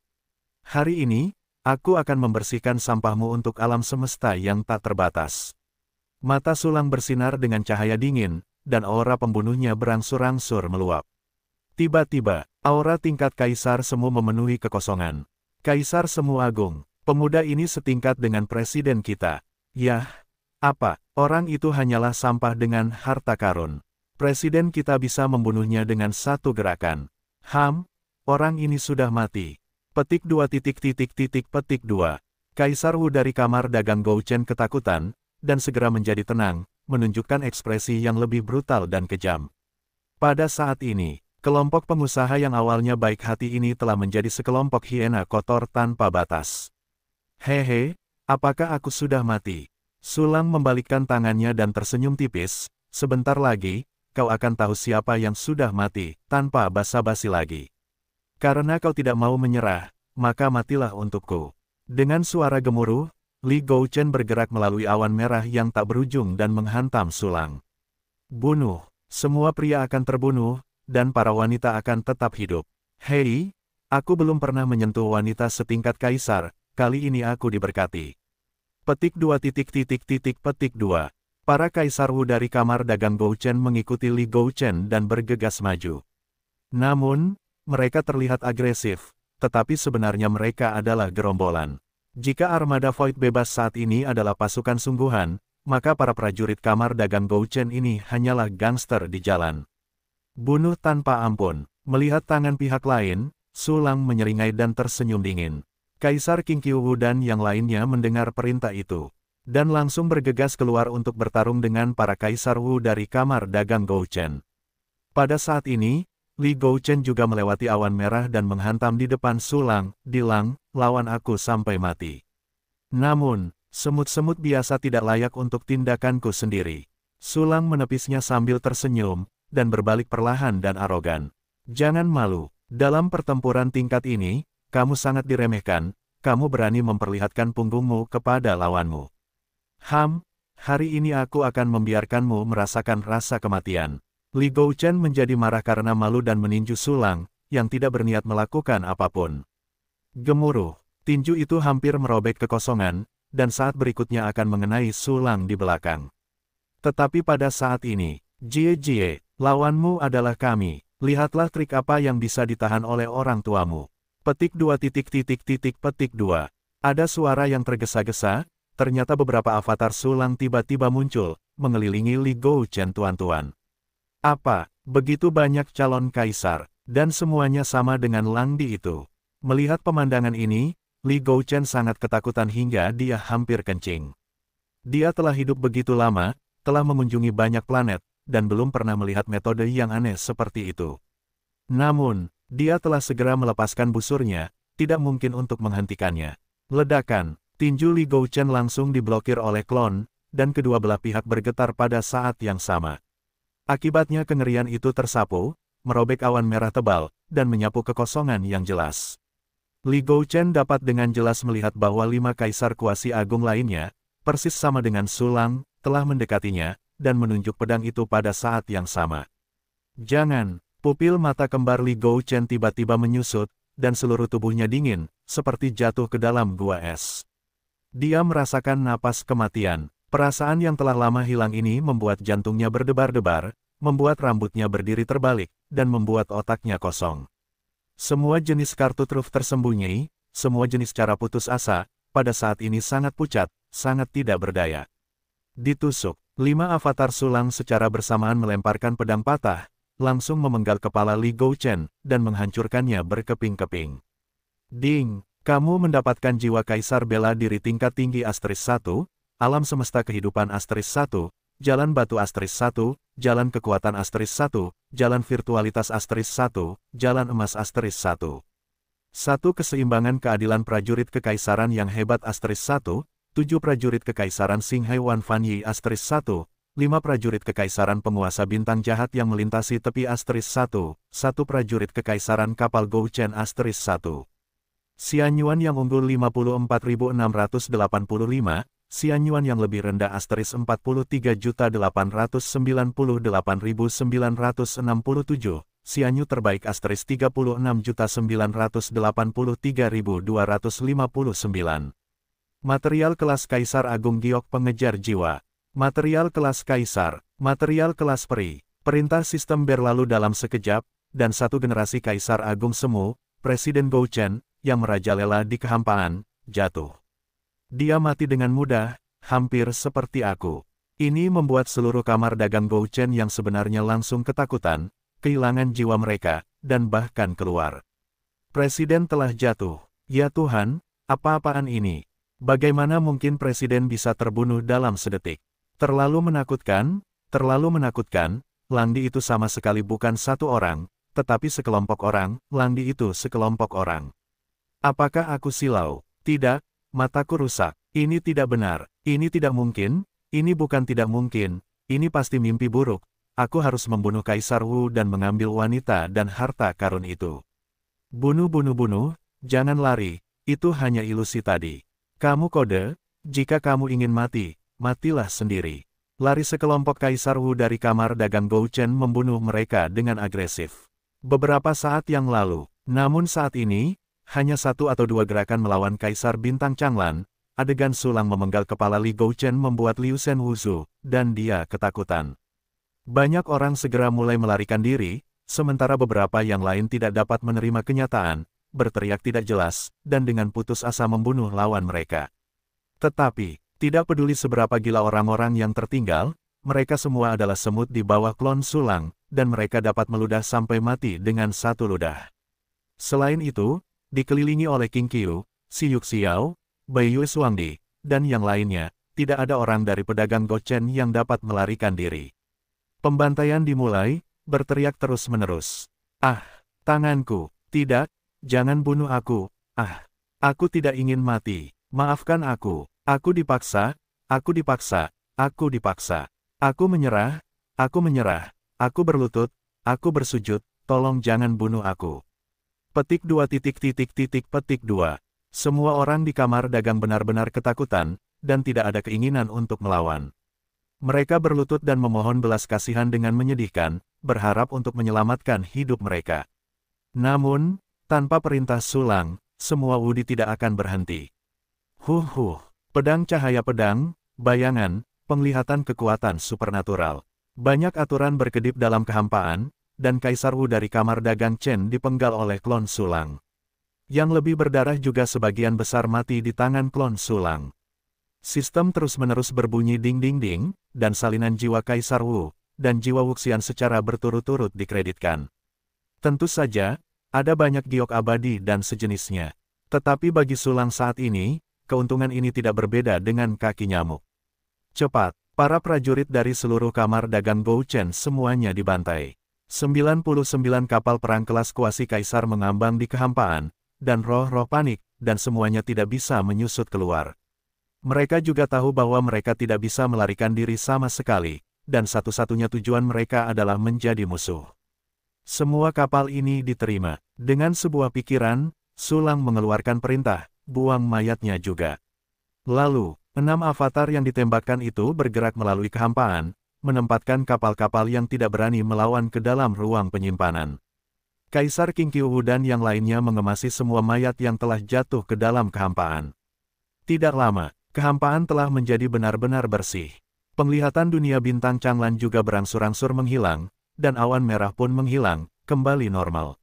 Hari ini, aku akan membersihkan sampahmu untuk alam semesta yang tak terbatas. Mata sulang bersinar dengan cahaya dingin, dan aura pembunuhnya berangsur-angsur meluap. Tiba-tiba, aura tingkat kaisar semu memenuhi kekosongan. Kaisar semu agung, pemuda ini setingkat dengan presiden kita. Yah, apa, orang itu hanyalah sampah dengan harta karun. Presiden kita bisa membunuhnya dengan satu gerakan. Ham, orang ini sudah mati. Petik dua titik titik titik petik dua. Kaisar Wu dari kamar dagang Chen ketakutan, dan segera menjadi tenang, menunjukkan ekspresi yang lebih brutal dan kejam. Pada saat ini, kelompok pengusaha yang awalnya baik hati ini telah menjadi sekelompok hiena kotor tanpa batas. Hehe, apakah aku sudah mati? Sulang membalikkan tangannya dan tersenyum tipis, sebentar lagi, kau akan tahu siapa yang sudah mati, tanpa basa-basi lagi. Karena kau tidak mau menyerah, maka matilah untukku. Dengan suara gemuruh, Li Gouchen bergerak melalui awan merah yang tak berujung dan menghantam sulang. Bunuh, semua pria akan terbunuh, dan para wanita akan tetap hidup. Hei, aku belum pernah menyentuh wanita setingkat kaisar, kali ini aku diberkati. Petik dua titik titik titik petik dua. Para kaisar Wu dari kamar dagang Gouchen mengikuti Li Gouchen dan bergegas maju. Namun, mereka terlihat agresif, tetapi sebenarnya mereka adalah gerombolan. Jika armada Void bebas saat ini adalah pasukan sungguhan, maka para prajurit kamar dagang Gouchen ini hanyalah gangster di jalan. Bunuh tanpa ampun. Melihat tangan pihak lain, Sulang menyeringai dan tersenyum dingin. Kaisar King Wu dan yang lainnya mendengar perintah itu dan langsung bergegas keluar untuk bertarung dengan para Kaisar Wu dari kamar dagang Gou Chen. Pada saat ini, Li Gou Chen juga melewati awan merah dan menghantam di depan Sulang, Dilang, lawan aku sampai mati. Namun, semut-semut biasa tidak layak untuk tindakanku sendiri. Sulang menepisnya sambil tersenyum, dan berbalik perlahan dan arogan. Jangan malu, dalam pertempuran tingkat ini, kamu sangat diremehkan, kamu berani memperlihatkan punggungmu kepada lawanmu. Ham, hari ini aku akan membiarkanmu merasakan rasa kematian. Li Gouchen menjadi marah karena malu dan meninju Sulang, yang tidak berniat melakukan apapun. Gemuruh, tinju itu hampir merobek kekosongan, dan saat berikutnya akan mengenai Sulang di belakang. Tetapi pada saat ini, Jie Jie, lawanmu adalah kami, lihatlah trik apa yang bisa ditahan oleh orang tuamu. Petik dua titik titik titik petik dua. Ada suara yang tergesa-gesa, ternyata beberapa avatar sulang tiba-tiba muncul, mengelilingi Li Gouchen tuan-tuan. Apa, begitu banyak calon kaisar, dan semuanya sama dengan Lang Di itu. Melihat pemandangan ini, Li Gouchen sangat ketakutan hingga dia hampir kencing. Dia telah hidup begitu lama, telah mengunjungi banyak planet, dan belum pernah melihat metode yang aneh seperti itu. Namun, dia telah segera melepaskan busurnya, tidak mungkin untuk menghentikannya. Ledakan, Tinju Li Gouchen langsung diblokir oleh klon, dan kedua belah pihak bergetar pada saat yang sama. Akibatnya kengerian itu tersapu, merobek awan merah tebal, dan menyapu kekosongan yang jelas. Li Gouchen dapat dengan jelas melihat bahwa lima kaisar kuasi agung lainnya, persis sama dengan Sulang, telah mendekatinya, dan menunjuk pedang itu pada saat yang sama. Jangan, pupil mata kembar Li Gouchen tiba-tiba menyusut, dan seluruh tubuhnya dingin, seperti jatuh ke dalam gua es. Dia merasakan napas kematian. Perasaan yang telah lama hilang ini membuat jantungnya berdebar-debar, membuat rambutnya berdiri terbalik, dan membuat otaknya kosong. Semua jenis kartu truf tersembunyi, semua jenis cara putus asa, pada saat ini sangat pucat, sangat tidak berdaya. Ditusuk, lima avatar sulang secara bersamaan melemparkan pedang patah, langsung memenggal kepala Li Gouchen, dan menghancurkannya berkeping-keping. Ding! Kamu mendapatkan jiwa Kaisar Bela Diri tingkat tinggi asteris 1, Alam Semesta Kehidupan asteris 1, Jalan Batu asteris 1, Jalan Kekuatan asteris 1, Jalan Virtualitas asteris 1, Jalan Emas asteris 1. Satu Keseimbangan keadilan prajurit kekaisaran yang hebat asteris 1, 7 prajurit kekaisaran Singhai Wan Fan Yi asteris 1, 5 prajurit kekaisaran penguasa bintang jahat yang melintasi tepi asteris 1, 1 prajurit kekaisaran kapal Gouchen asteris 1. Xian yang unggul 54.685, Xian yang lebih rendah asteris 43.898.967, Xian Yu terbaik asteris 36.983.259. Material kelas Kaisar Agung Giok Pengejar Jiwa. Material kelas Kaisar, material kelas Peri. Perintah sistem berlalu dalam sekejap, dan satu generasi Kaisar Agung Semu, Presiden Gou yang merajalela di kehampaan, jatuh. Dia mati dengan mudah, hampir seperti aku. Ini membuat seluruh kamar dagang Chen yang sebenarnya langsung ketakutan, kehilangan jiwa mereka, dan bahkan keluar. Presiden telah jatuh. Ya Tuhan, apa-apaan ini? Bagaimana mungkin presiden bisa terbunuh dalam sedetik? Terlalu menakutkan, terlalu menakutkan, Langdi itu sama sekali bukan satu orang, tetapi sekelompok orang, Langdi itu sekelompok orang. Apakah aku silau? Tidak, mataku rusak. Ini tidak benar, ini tidak mungkin, ini bukan tidak mungkin, ini pasti mimpi buruk. Aku harus membunuh Kaisar Wu dan mengambil wanita dan harta karun itu. Bunuh bunuh bunuh, jangan lari, itu hanya ilusi tadi. Kamu kode, jika kamu ingin mati, matilah sendiri. Lari sekelompok Kaisar Wu dari kamar dagang Chen membunuh mereka dengan agresif. Beberapa saat yang lalu, namun saat ini, hanya satu atau dua gerakan melawan Kaisar Bintang Changlan, adegan sulang memenggal kepala Li Gouchen membuat Liu Shen Wuzu, dan dia ketakutan. Banyak orang segera mulai melarikan diri, sementara beberapa yang lain tidak dapat menerima kenyataan, berteriak tidak jelas, dan dengan putus asa membunuh lawan mereka. Tetapi, tidak peduli seberapa gila orang-orang yang tertinggal, mereka semua adalah semut di bawah klon sulang, dan mereka dapat meludah sampai mati dengan satu ludah. Selain itu, dikelilingi oleh King Qiu, Si Yuk Xiao, Bai Yue Suangdi, dan yang lainnya, tidak ada orang dari pedagang Gochen yang dapat melarikan diri. Pembantaian dimulai, berteriak terus-menerus. Ah, tanganku, tidak, jangan bunuh aku, ah, aku tidak ingin mati, maafkan aku, aku dipaksa, aku dipaksa, aku dipaksa, aku menyerah, aku menyerah, aku berlutut, aku bersujud, tolong jangan bunuh aku. Petik dua titik titik titik petik dua. Semua orang di kamar dagang benar-benar ketakutan, dan tidak ada keinginan untuk melawan. Mereka berlutut dan memohon belas kasihan dengan menyedihkan, berharap untuk menyelamatkan hidup mereka. Namun, tanpa perintah sulang, semua wudi tidak akan berhenti. Huh huh, pedang cahaya pedang, bayangan, penglihatan kekuatan supernatural. Banyak aturan berkedip dalam kehampaan, dan Kaisar Wu dari kamar dagang Chen dipenggal oleh klon sulang. Yang lebih berdarah juga sebagian besar mati di tangan klon sulang. Sistem terus-menerus berbunyi ding-ding-ding, dan salinan jiwa Kaisar Wu, dan jiwa Wuxian secara berturut-turut dikreditkan. Tentu saja, ada banyak giok abadi dan sejenisnya. Tetapi bagi Sulang saat ini, keuntungan ini tidak berbeda dengan kaki nyamuk. Cepat, para prajurit dari seluruh kamar dagang Gouchen semuanya dibantai. 99 kapal perang kelas kuasi kaisar mengambang di kehampaan, dan roh-roh panik, dan semuanya tidak bisa menyusut keluar. Mereka juga tahu bahwa mereka tidak bisa melarikan diri sama sekali, dan satu-satunya tujuan mereka adalah menjadi musuh. Semua kapal ini diterima. Dengan sebuah pikiran, Sulang mengeluarkan perintah, buang mayatnya juga. Lalu, enam avatar yang ditembakkan itu bergerak melalui kehampaan, menempatkan kapal-kapal yang tidak berani melawan ke dalam ruang penyimpanan. Kaisar King Kyuhu dan yang lainnya mengemasi semua mayat yang telah jatuh ke dalam kehampaan. Tidak lama, kehampaan telah menjadi benar-benar bersih. Penglihatan dunia bintang Changlan juga berangsur-angsur menghilang, dan awan merah pun menghilang, kembali normal.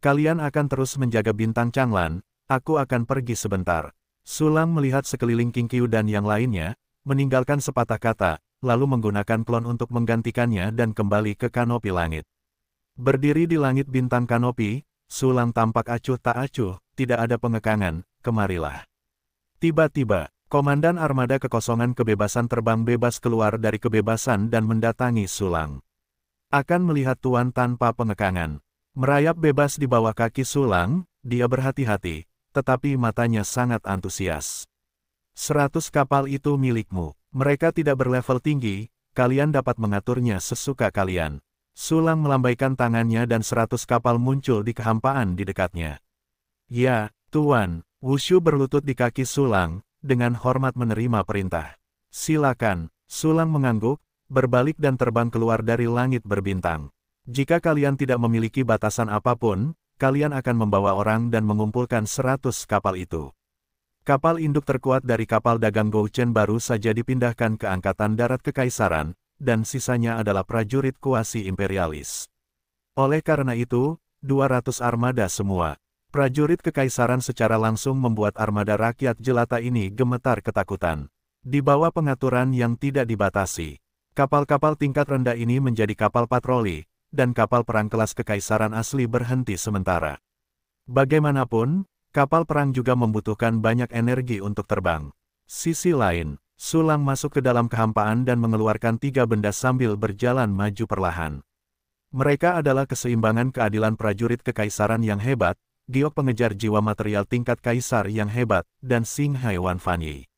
Kalian akan terus menjaga bintang Changlan, aku akan pergi sebentar. Sulang melihat sekeliling King dan yang lainnya, meninggalkan sepatah kata, lalu menggunakan plon untuk menggantikannya dan kembali ke kanopi langit. Berdiri di langit bintang kanopi, Sulang tampak acuh tak acuh, tidak ada pengekangan, kemarilah. Tiba-tiba, Komandan Armada Kekosongan Kebebasan terbang bebas keluar dari kebebasan dan mendatangi Sulang. Akan melihat Tuan tanpa pengekangan. Merayap bebas di bawah kaki Sulang, dia berhati-hati, tetapi matanya sangat antusias. Seratus kapal itu milikmu. Mereka tidak berlevel tinggi, kalian dapat mengaturnya sesuka kalian. Sulang melambaikan tangannya dan seratus kapal muncul di kehampaan di dekatnya. Ya, Tuan, Wushu berlutut di kaki Sulang, dengan hormat menerima perintah. Silakan, Sulang mengangguk, berbalik dan terbang keluar dari langit berbintang. Jika kalian tidak memiliki batasan apapun, kalian akan membawa orang dan mengumpulkan seratus kapal itu. Kapal induk terkuat dari kapal dagang Gouchen baru saja dipindahkan ke Angkatan Darat Kekaisaran, dan sisanya adalah prajurit kuasi imperialis. Oleh karena itu, 200 armada semua. Prajurit kekaisaran secara langsung membuat armada rakyat jelata ini gemetar ketakutan. Di bawah pengaturan yang tidak dibatasi, kapal-kapal tingkat rendah ini menjadi kapal patroli, dan kapal perang kelas kekaisaran asli berhenti sementara. Bagaimanapun, Kapal perang juga membutuhkan banyak energi untuk terbang. Sisi lain, Sulang masuk ke dalam kehampaan dan mengeluarkan tiga benda sambil berjalan maju perlahan. Mereka adalah keseimbangan keadilan prajurit kekaisaran yang hebat, giok pengejar jiwa material tingkat kaisar yang hebat, dan Sing Haiwan Fanyi.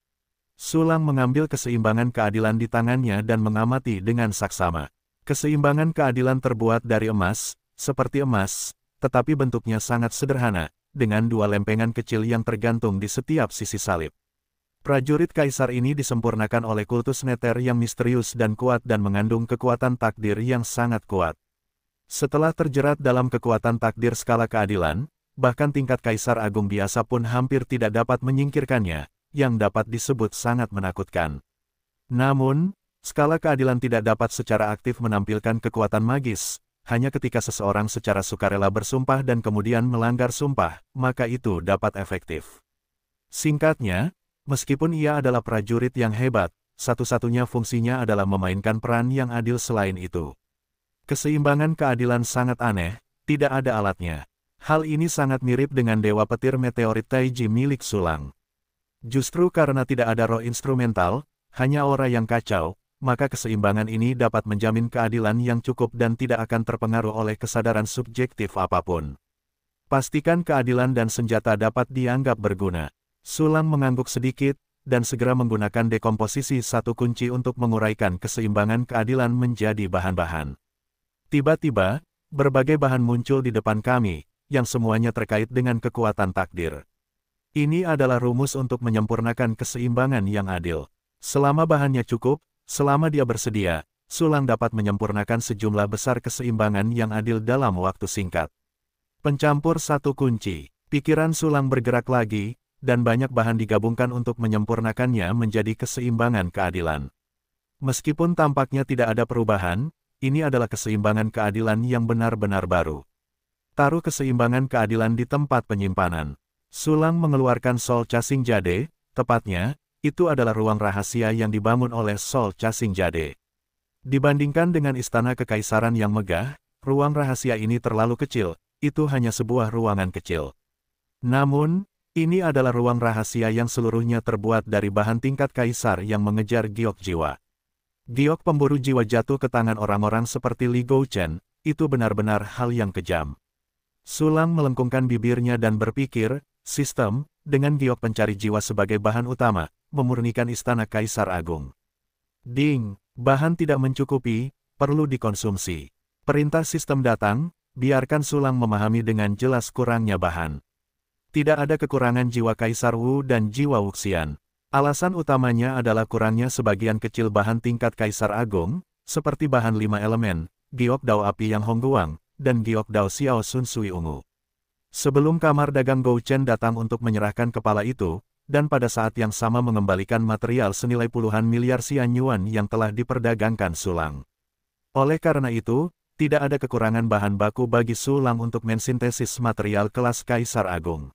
Sulang mengambil keseimbangan keadilan di tangannya dan mengamati dengan saksama. Keseimbangan keadilan terbuat dari emas, seperti emas, tetapi bentuknya sangat sederhana, dengan dua lempengan kecil yang tergantung di setiap sisi salib. Prajurit kaisar ini disempurnakan oleh kultus neter yang misterius dan kuat dan mengandung kekuatan takdir yang sangat kuat. Setelah terjerat dalam kekuatan takdir skala keadilan, bahkan tingkat kaisar agung biasa pun hampir tidak dapat menyingkirkannya, yang dapat disebut sangat menakutkan. Namun, skala keadilan tidak dapat secara aktif menampilkan kekuatan magis, hanya ketika seseorang secara sukarela bersumpah dan kemudian melanggar sumpah, maka itu dapat efektif. Singkatnya, meskipun ia adalah prajurit yang hebat, satu-satunya fungsinya adalah memainkan peran yang adil selain itu. Keseimbangan keadilan sangat aneh, tidak ada alatnya. Hal ini sangat mirip dengan Dewa Petir Meteorit Taiji milik Sulang. Justru karena tidak ada roh instrumental, hanya aura yang kacau, maka keseimbangan ini dapat menjamin keadilan yang cukup dan tidak akan terpengaruh oleh kesadaran subjektif apapun. Pastikan keadilan dan senjata dapat dianggap berguna. Sulang mengangguk sedikit, dan segera menggunakan dekomposisi satu kunci untuk menguraikan keseimbangan keadilan menjadi bahan-bahan. Tiba-tiba, berbagai bahan muncul di depan kami, yang semuanya terkait dengan kekuatan takdir. Ini adalah rumus untuk menyempurnakan keseimbangan yang adil. Selama bahannya cukup, Selama dia bersedia, Sulang dapat menyempurnakan sejumlah besar keseimbangan yang adil dalam waktu singkat. Pencampur satu kunci, pikiran Sulang bergerak lagi, dan banyak bahan digabungkan untuk menyempurnakannya menjadi keseimbangan keadilan. Meskipun tampaknya tidak ada perubahan, ini adalah keseimbangan keadilan yang benar-benar baru. Taruh keseimbangan keadilan di tempat penyimpanan. Sulang mengeluarkan sol casing jade, tepatnya, itu adalah ruang rahasia yang dibangun oleh Sol Jade. Dibandingkan dengan istana kekaisaran yang megah, ruang rahasia ini terlalu kecil, itu hanya sebuah ruangan kecil. Namun, ini adalah ruang rahasia yang seluruhnya terbuat dari bahan tingkat kaisar yang mengejar giok jiwa. Giok pemburu jiwa jatuh ke tangan orang-orang seperti Li Chen. itu benar-benar hal yang kejam. Sulang melengkungkan bibirnya dan berpikir, sistem, dengan giok pencari jiwa sebagai bahan utama, memurnikan istana Kaisar Agung. Ding, bahan tidak mencukupi, perlu dikonsumsi. Perintah sistem datang, biarkan Sulang memahami dengan jelas kurangnya bahan. Tidak ada kekurangan jiwa Kaisar Wu dan jiwa Wuxian. Alasan utamanya adalah kurangnya sebagian kecil bahan tingkat Kaisar Agung, seperti bahan lima elemen, giok dao api yang Hongguang, dan giok dao xiao sun sui ungu. Sebelum kamar dagang Chen datang untuk menyerahkan kepala itu, dan pada saat yang sama mengembalikan material senilai puluhan miliar sian yuan yang telah diperdagangkan Sulang. Oleh karena itu, tidak ada kekurangan bahan baku bagi Sulang untuk mensintesis material kelas Kaisar Agung.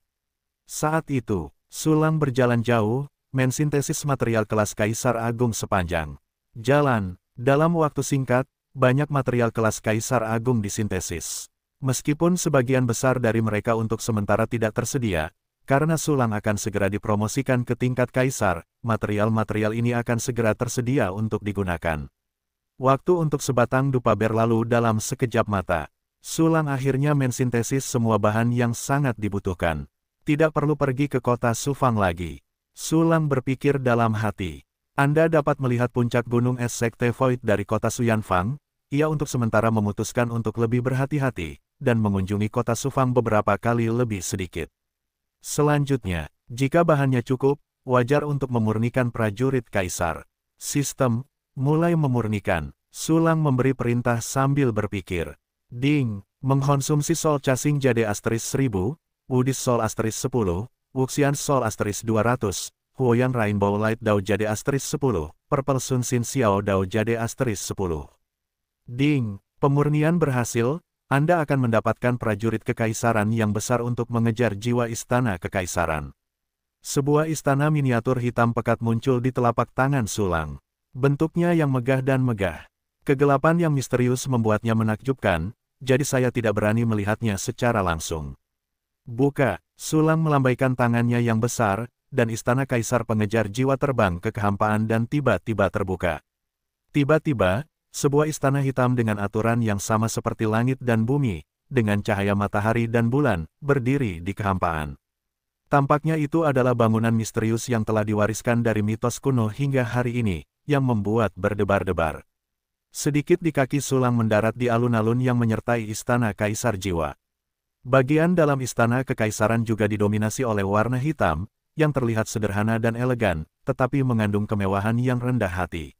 Saat itu, Sulang berjalan jauh, mensintesis material kelas Kaisar Agung sepanjang jalan. Dalam waktu singkat, banyak material kelas Kaisar Agung disintesis. Meskipun sebagian besar dari mereka untuk sementara tidak tersedia, karena sulang akan segera dipromosikan ke tingkat kaisar, material-material ini akan segera tersedia untuk digunakan. Waktu untuk sebatang dupa berlalu dalam sekejap mata. Sulang akhirnya mensintesis semua bahan yang sangat dibutuhkan. Tidak perlu pergi ke kota Sufang lagi. Sulang berpikir dalam hati. Anda dapat melihat puncak gunung es Sekte Void dari kota Suyanfang, ia untuk sementara memutuskan untuk lebih berhati-hati, dan mengunjungi kota Sufang beberapa kali lebih sedikit. Selanjutnya, jika bahannya cukup, wajar untuk memurnikan prajurit kaisar. Sistem, mulai memurnikan, Sulang memberi perintah sambil berpikir. Ding, mengkonsumsi sol casing jade asteris 1000, Wudis sol asteris 10, Wuxian sol asteris 200, Huoyang Rainbow Light Dao jade asteris 10, Purple Sun Xin Xiao Dao jade asteris 10. Ding, pemurnian berhasil, anda akan mendapatkan prajurit kekaisaran yang besar untuk mengejar jiwa istana kekaisaran. Sebuah istana miniatur hitam pekat muncul di telapak tangan Sulang. Bentuknya yang megah dan megah. Kegelapan yang misterius membuatnya menakjubkan, jadi saya tidak berani melihatnya secara langsung. Buka, Sulang melambaikan tangannya yang besar, dan istana kaisar pengejar jiwa terbang ke kehampaan dan tiba-tiba terbuka. Tiba-tiba, sebuah istana hitam dengan aturan yang sama seperti langit dan bumi, dengan cahaya matahari dan bulan, berdiri di kehampaan. Tampaknya itu adalah bangunan misterius yang telah diwariskan dari mitos kuno hingga hari ini, yang membuat berdebar-debar. Sedikit di kaki sulang mendarat di alun-alun yang menyertai istana Kaisar Jiwa. Bagian dalam istana kekaisaran juga didominasi oleh warna hitam, yang terlihat sederhana dan elegan, tetapi mengandung kemewahan yang rendah hati.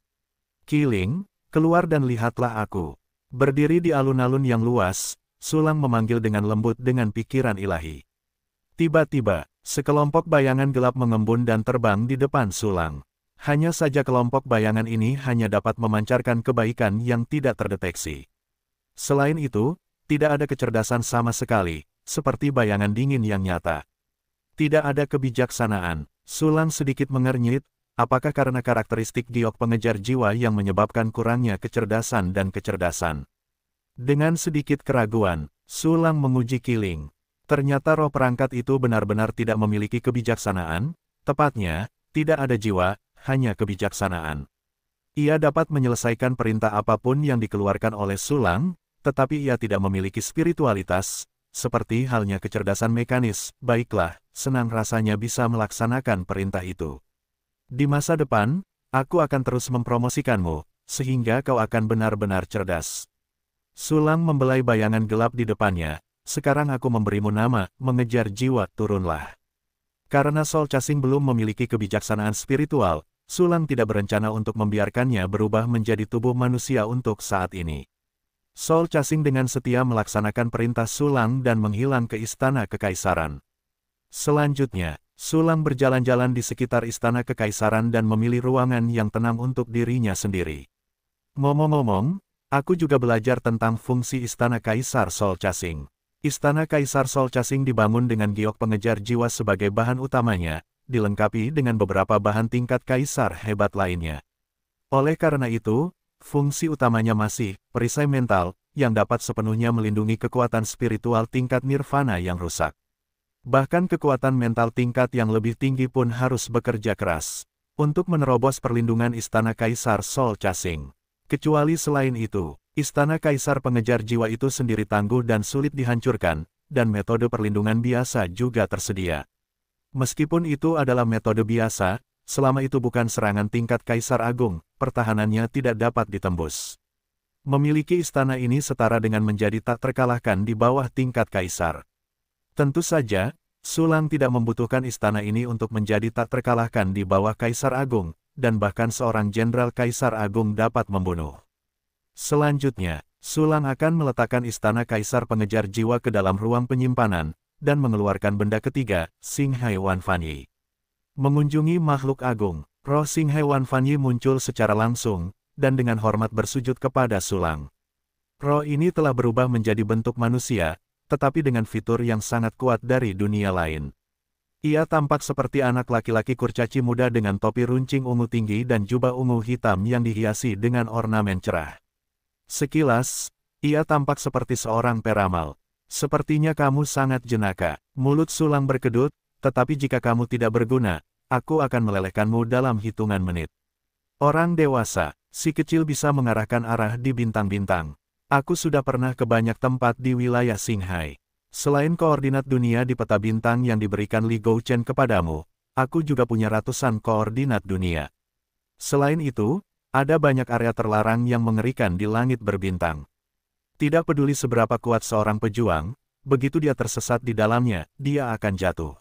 Kiling, Keluar dan lihatlah aku. Berdiri di alun-alun yang luas, Sulang memanggil dengan lembut dengan pikiran ilahi. Tiba-tiba, sekelompok bayangan gelap mengembun dan terbang di depan Sulang. Hanya saja kelompok bayangan ini hanya dapat memancarkan kebaikan yang tidak terdeteksi. Selain itu, tidak ada kecerdasan sama sekali, seperti bayangan dingin yang nyata. Tidak ada kebijaksanaan, Sulang sedikit mengernyit, Apakah karena karakteristik diok pengejar jiwa yang menyebabkan kurangnya kecerdasan dan kecerdasan? Dengan sedikit keraguan, Sulang menguji Killing. Ternyata roh perangkat itu benar-benar tidak memiliki kebijaksanaan, tepatnya, tidak ada jiwa, hanya kebijaksanaan. Ia dapat menyelesaikan perintah apapun yang dikeluarkan oleh Sulang, tetapi ia tidak memiliki spiritualitas, seperti halnya kecerdasan mekanis, baiklah, senang rasanya bisa melaksanakan perintah itu. Di masa depan, aku akan terus mempromosikanmu, sehingga kau akan benar-benar cerdas. Sulang membelai bayangan gelap di depannya, sekarang aku memberimu nama, mengejar jiwa, turunlah. Karena Sol Chasing belum memiliki kebijaksanaan spiritual, Sulang tidak berencana untuk membiarkannya berubah menjadi tubuh manusia untuk saat ini. Sol Chasing dengan setia melaksanakan perintah Sulang dan menghilang ke istana kekaisaran. Selanjutnya, Sulang berjalan-jalan di sekitar istana kekaisaran dan memilih ruangan yang tenang untuk dirinya sendiri. Ngomong-ngomong, aku juga belajar tentang fungsi istana kaisar Sol Chasing. Istana kaisar Sol Chasing dibangun dengan giok pengejar jiwa sebagai bahan utamanya, dilengkapi dengan beberapa bahan tingkat kaisar hebat lainnya. Oleh karena itu, fungsi utamanya masih perisai mental, yang dapat sepenuhnya melindungi kekuatan spiritual tingkat nirvana yang rusak. Bahkan kekuatan mental tingkat yang lebih tinggi pun harus bekerja keras untuk menerobos perlindungan Istana Kaisar Sol Chasing. Kecuali selain itu, Istana Kaisar pengejar jiwa itu sendiri tangguh dan sulit dihancurkan, dan metode perlindungan biasa juga tersedia. Meskipun itu adalah metode biasa, selama itu bukan serangan tingkat Kaisar Agung, pertahanannya tidak dapat ditembus. Memiliki istana ini setara dengan menjadi tak terkalahkan di bawah tingkat Kaisar. Tentu saja, Sulang tidak membutuhkan istana ini untuk menjadi tak terkalahkan di bawah Kaisar Agung, dan bahkan seorang jenderal Kaisar Agung dapat membunuh. Selanjutnya, Sulang akan meletakkan istana Kaisar Pengejar Jiwa ke dalam ruang penyimpanan, dan mengeluarkan benda ketiga, Sing Hai Wan Fanyi. Mengunjungi makhluk agung, roh Sing Hai Wan Fanyi muncul secara langsung, dan dengan hormat bersujud kepada Sulang. Roh ini telah berubah menjadi bentuk manusia, tetapi dengan fitur yang sangat kuat dari dunia lain. Ia tampak seperti anak laki-laki kurcaci muda dengan topi runcing ungu tinggi dan jubah ungu hitam yang dihiasi dengan ornamen cerah. Sekilas, ia tampak seperti seorang peramal. Sepertinya kamu sangat jenaka. Mulut sulang berkedut, tetapi jika kamu tidak berguna, aku akan melelehkanmu dalam hitungan menit. Orang dewasa, si kecil bisa mengarahkan arah di bintang-bintang. Aku sudah pernah ke banyak tempat di wilayah Shanghai. Selain koordinat dunia di peta bintang yang diberikan Li Gouchen kepadamu, aku juga punya ratusan koordinat dunia. Selain itu, ada banyak area terlarang yang mengerikan di langit berbintang. Tidak peduli seberapa kuat seorang pejuang, begitu dia tersesat di dalamnya, dia akan jatuh.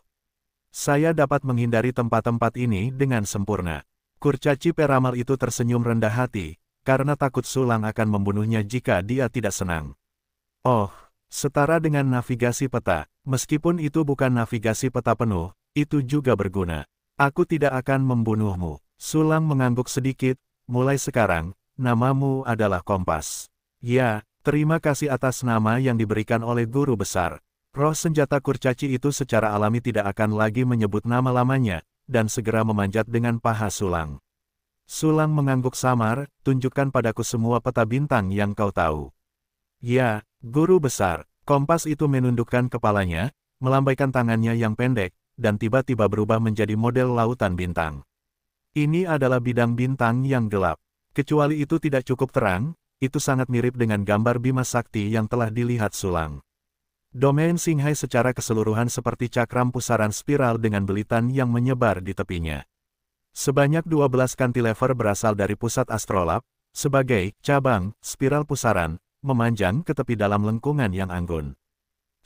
Saya dapat menghindari tempat-tempat ini dengan sempurna. Kurcaci peramal itu tersenyum rendah hati, karena takut Sulang akan membunuhnya jika dia tidak senang. Oh, setara dengan navigasi peta, meskipun itu bukan navigasi peta penuh, itu juga berguna. Aku tidak akan membunuhmu. Sulang mengangguk sedikit, mulai sekarang, namamu adalah Kompas. Ya, terima kasih atas nama yang diberikan oleh guru besar. Roh senjata kurcaci itu secara alami tidak akan lagi menyebut nama lamanya, dan segera memanjat dengan paha sulang. Sulang mengangguk samar, tunjukkan padaku semua peta bintang yang kau tahu. Ya, guru besar, kompas itu menundukkan kepalanya, melambaikan tangannya yang pendek, dan tiba-tiba berubah menjadi model lautan bintang. Ini adalah bidang bintang yang gelap. Kecuali itu tidak cukup terang, itu sangat mirip dengan gambar Bima Sakti yang telah dilihat Sulang. Domain Singhai secara keseluruhan seperti cakram pusaran spiral dengan belitan yang menyebar di tepinya. Sebanyak 12 cantilever berasal dari pusat astrolab, sebagai cabang, spiral pusaran, memanjang ke tepi dalam lengkungan yang anggun.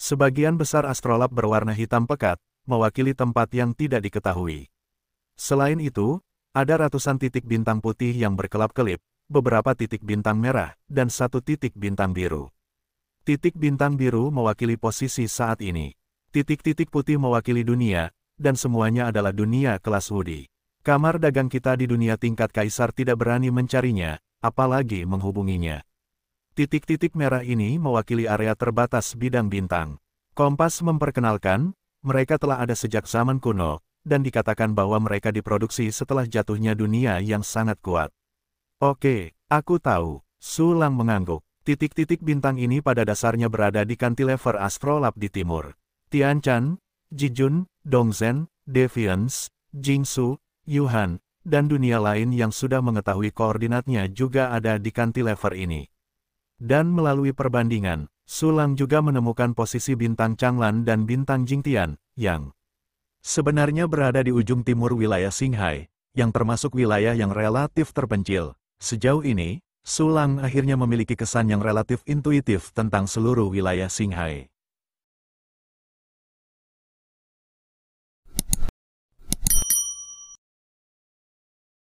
Sebagian besar astrolab berwarna hitam pekat, mewakili tempat yang tidak diketahui. Selain itu, ada ratusan titik bintang putih yang berkelap-kelip, beberapa titik bintang merah, dan satu titik bintang biru. Titik bintang biru mewakili posisi saat ini. Titik-titik putih mewakili dunia, dan semuanya adalah dunia kelas Woody. Kamar dagang kita di dunia tingkat kaisar tidak berani mencarinya, apalagi menghubunginya. Titik-titik merah ini mewakili area terbatas bidang bintang. Kompas memperkenalkan, mereka telah ada sejak zaman kuno, dan dikatakan bahwa mereka diproduksi setelah jatuhnya dunia yang sangat kuat. Oke, aku tahu. Sulang mengangguk. Titik-titik bintang ini pada dasarnya berada di kantilever astrolab di timur. Tian Tianchan, Jijun, Dongzhen, Deviance, Jingsu, Yuhan, dan dunia lain yang sudah mengetahui koordinatnya juga ada di cantilever ini. Dan melalui perbandingan, Sulang juga menemukan posisi bintang Changlan dan bintang Jingtian, yang sebenarnya berada di ujung timur wilayah Singhai, yang termasuk wilayah yang relatif terpencil. Sejauh ini, Sulang akhirnya memiliki kesan yang relatif intuitif tentang seluruh wilayah Singhai.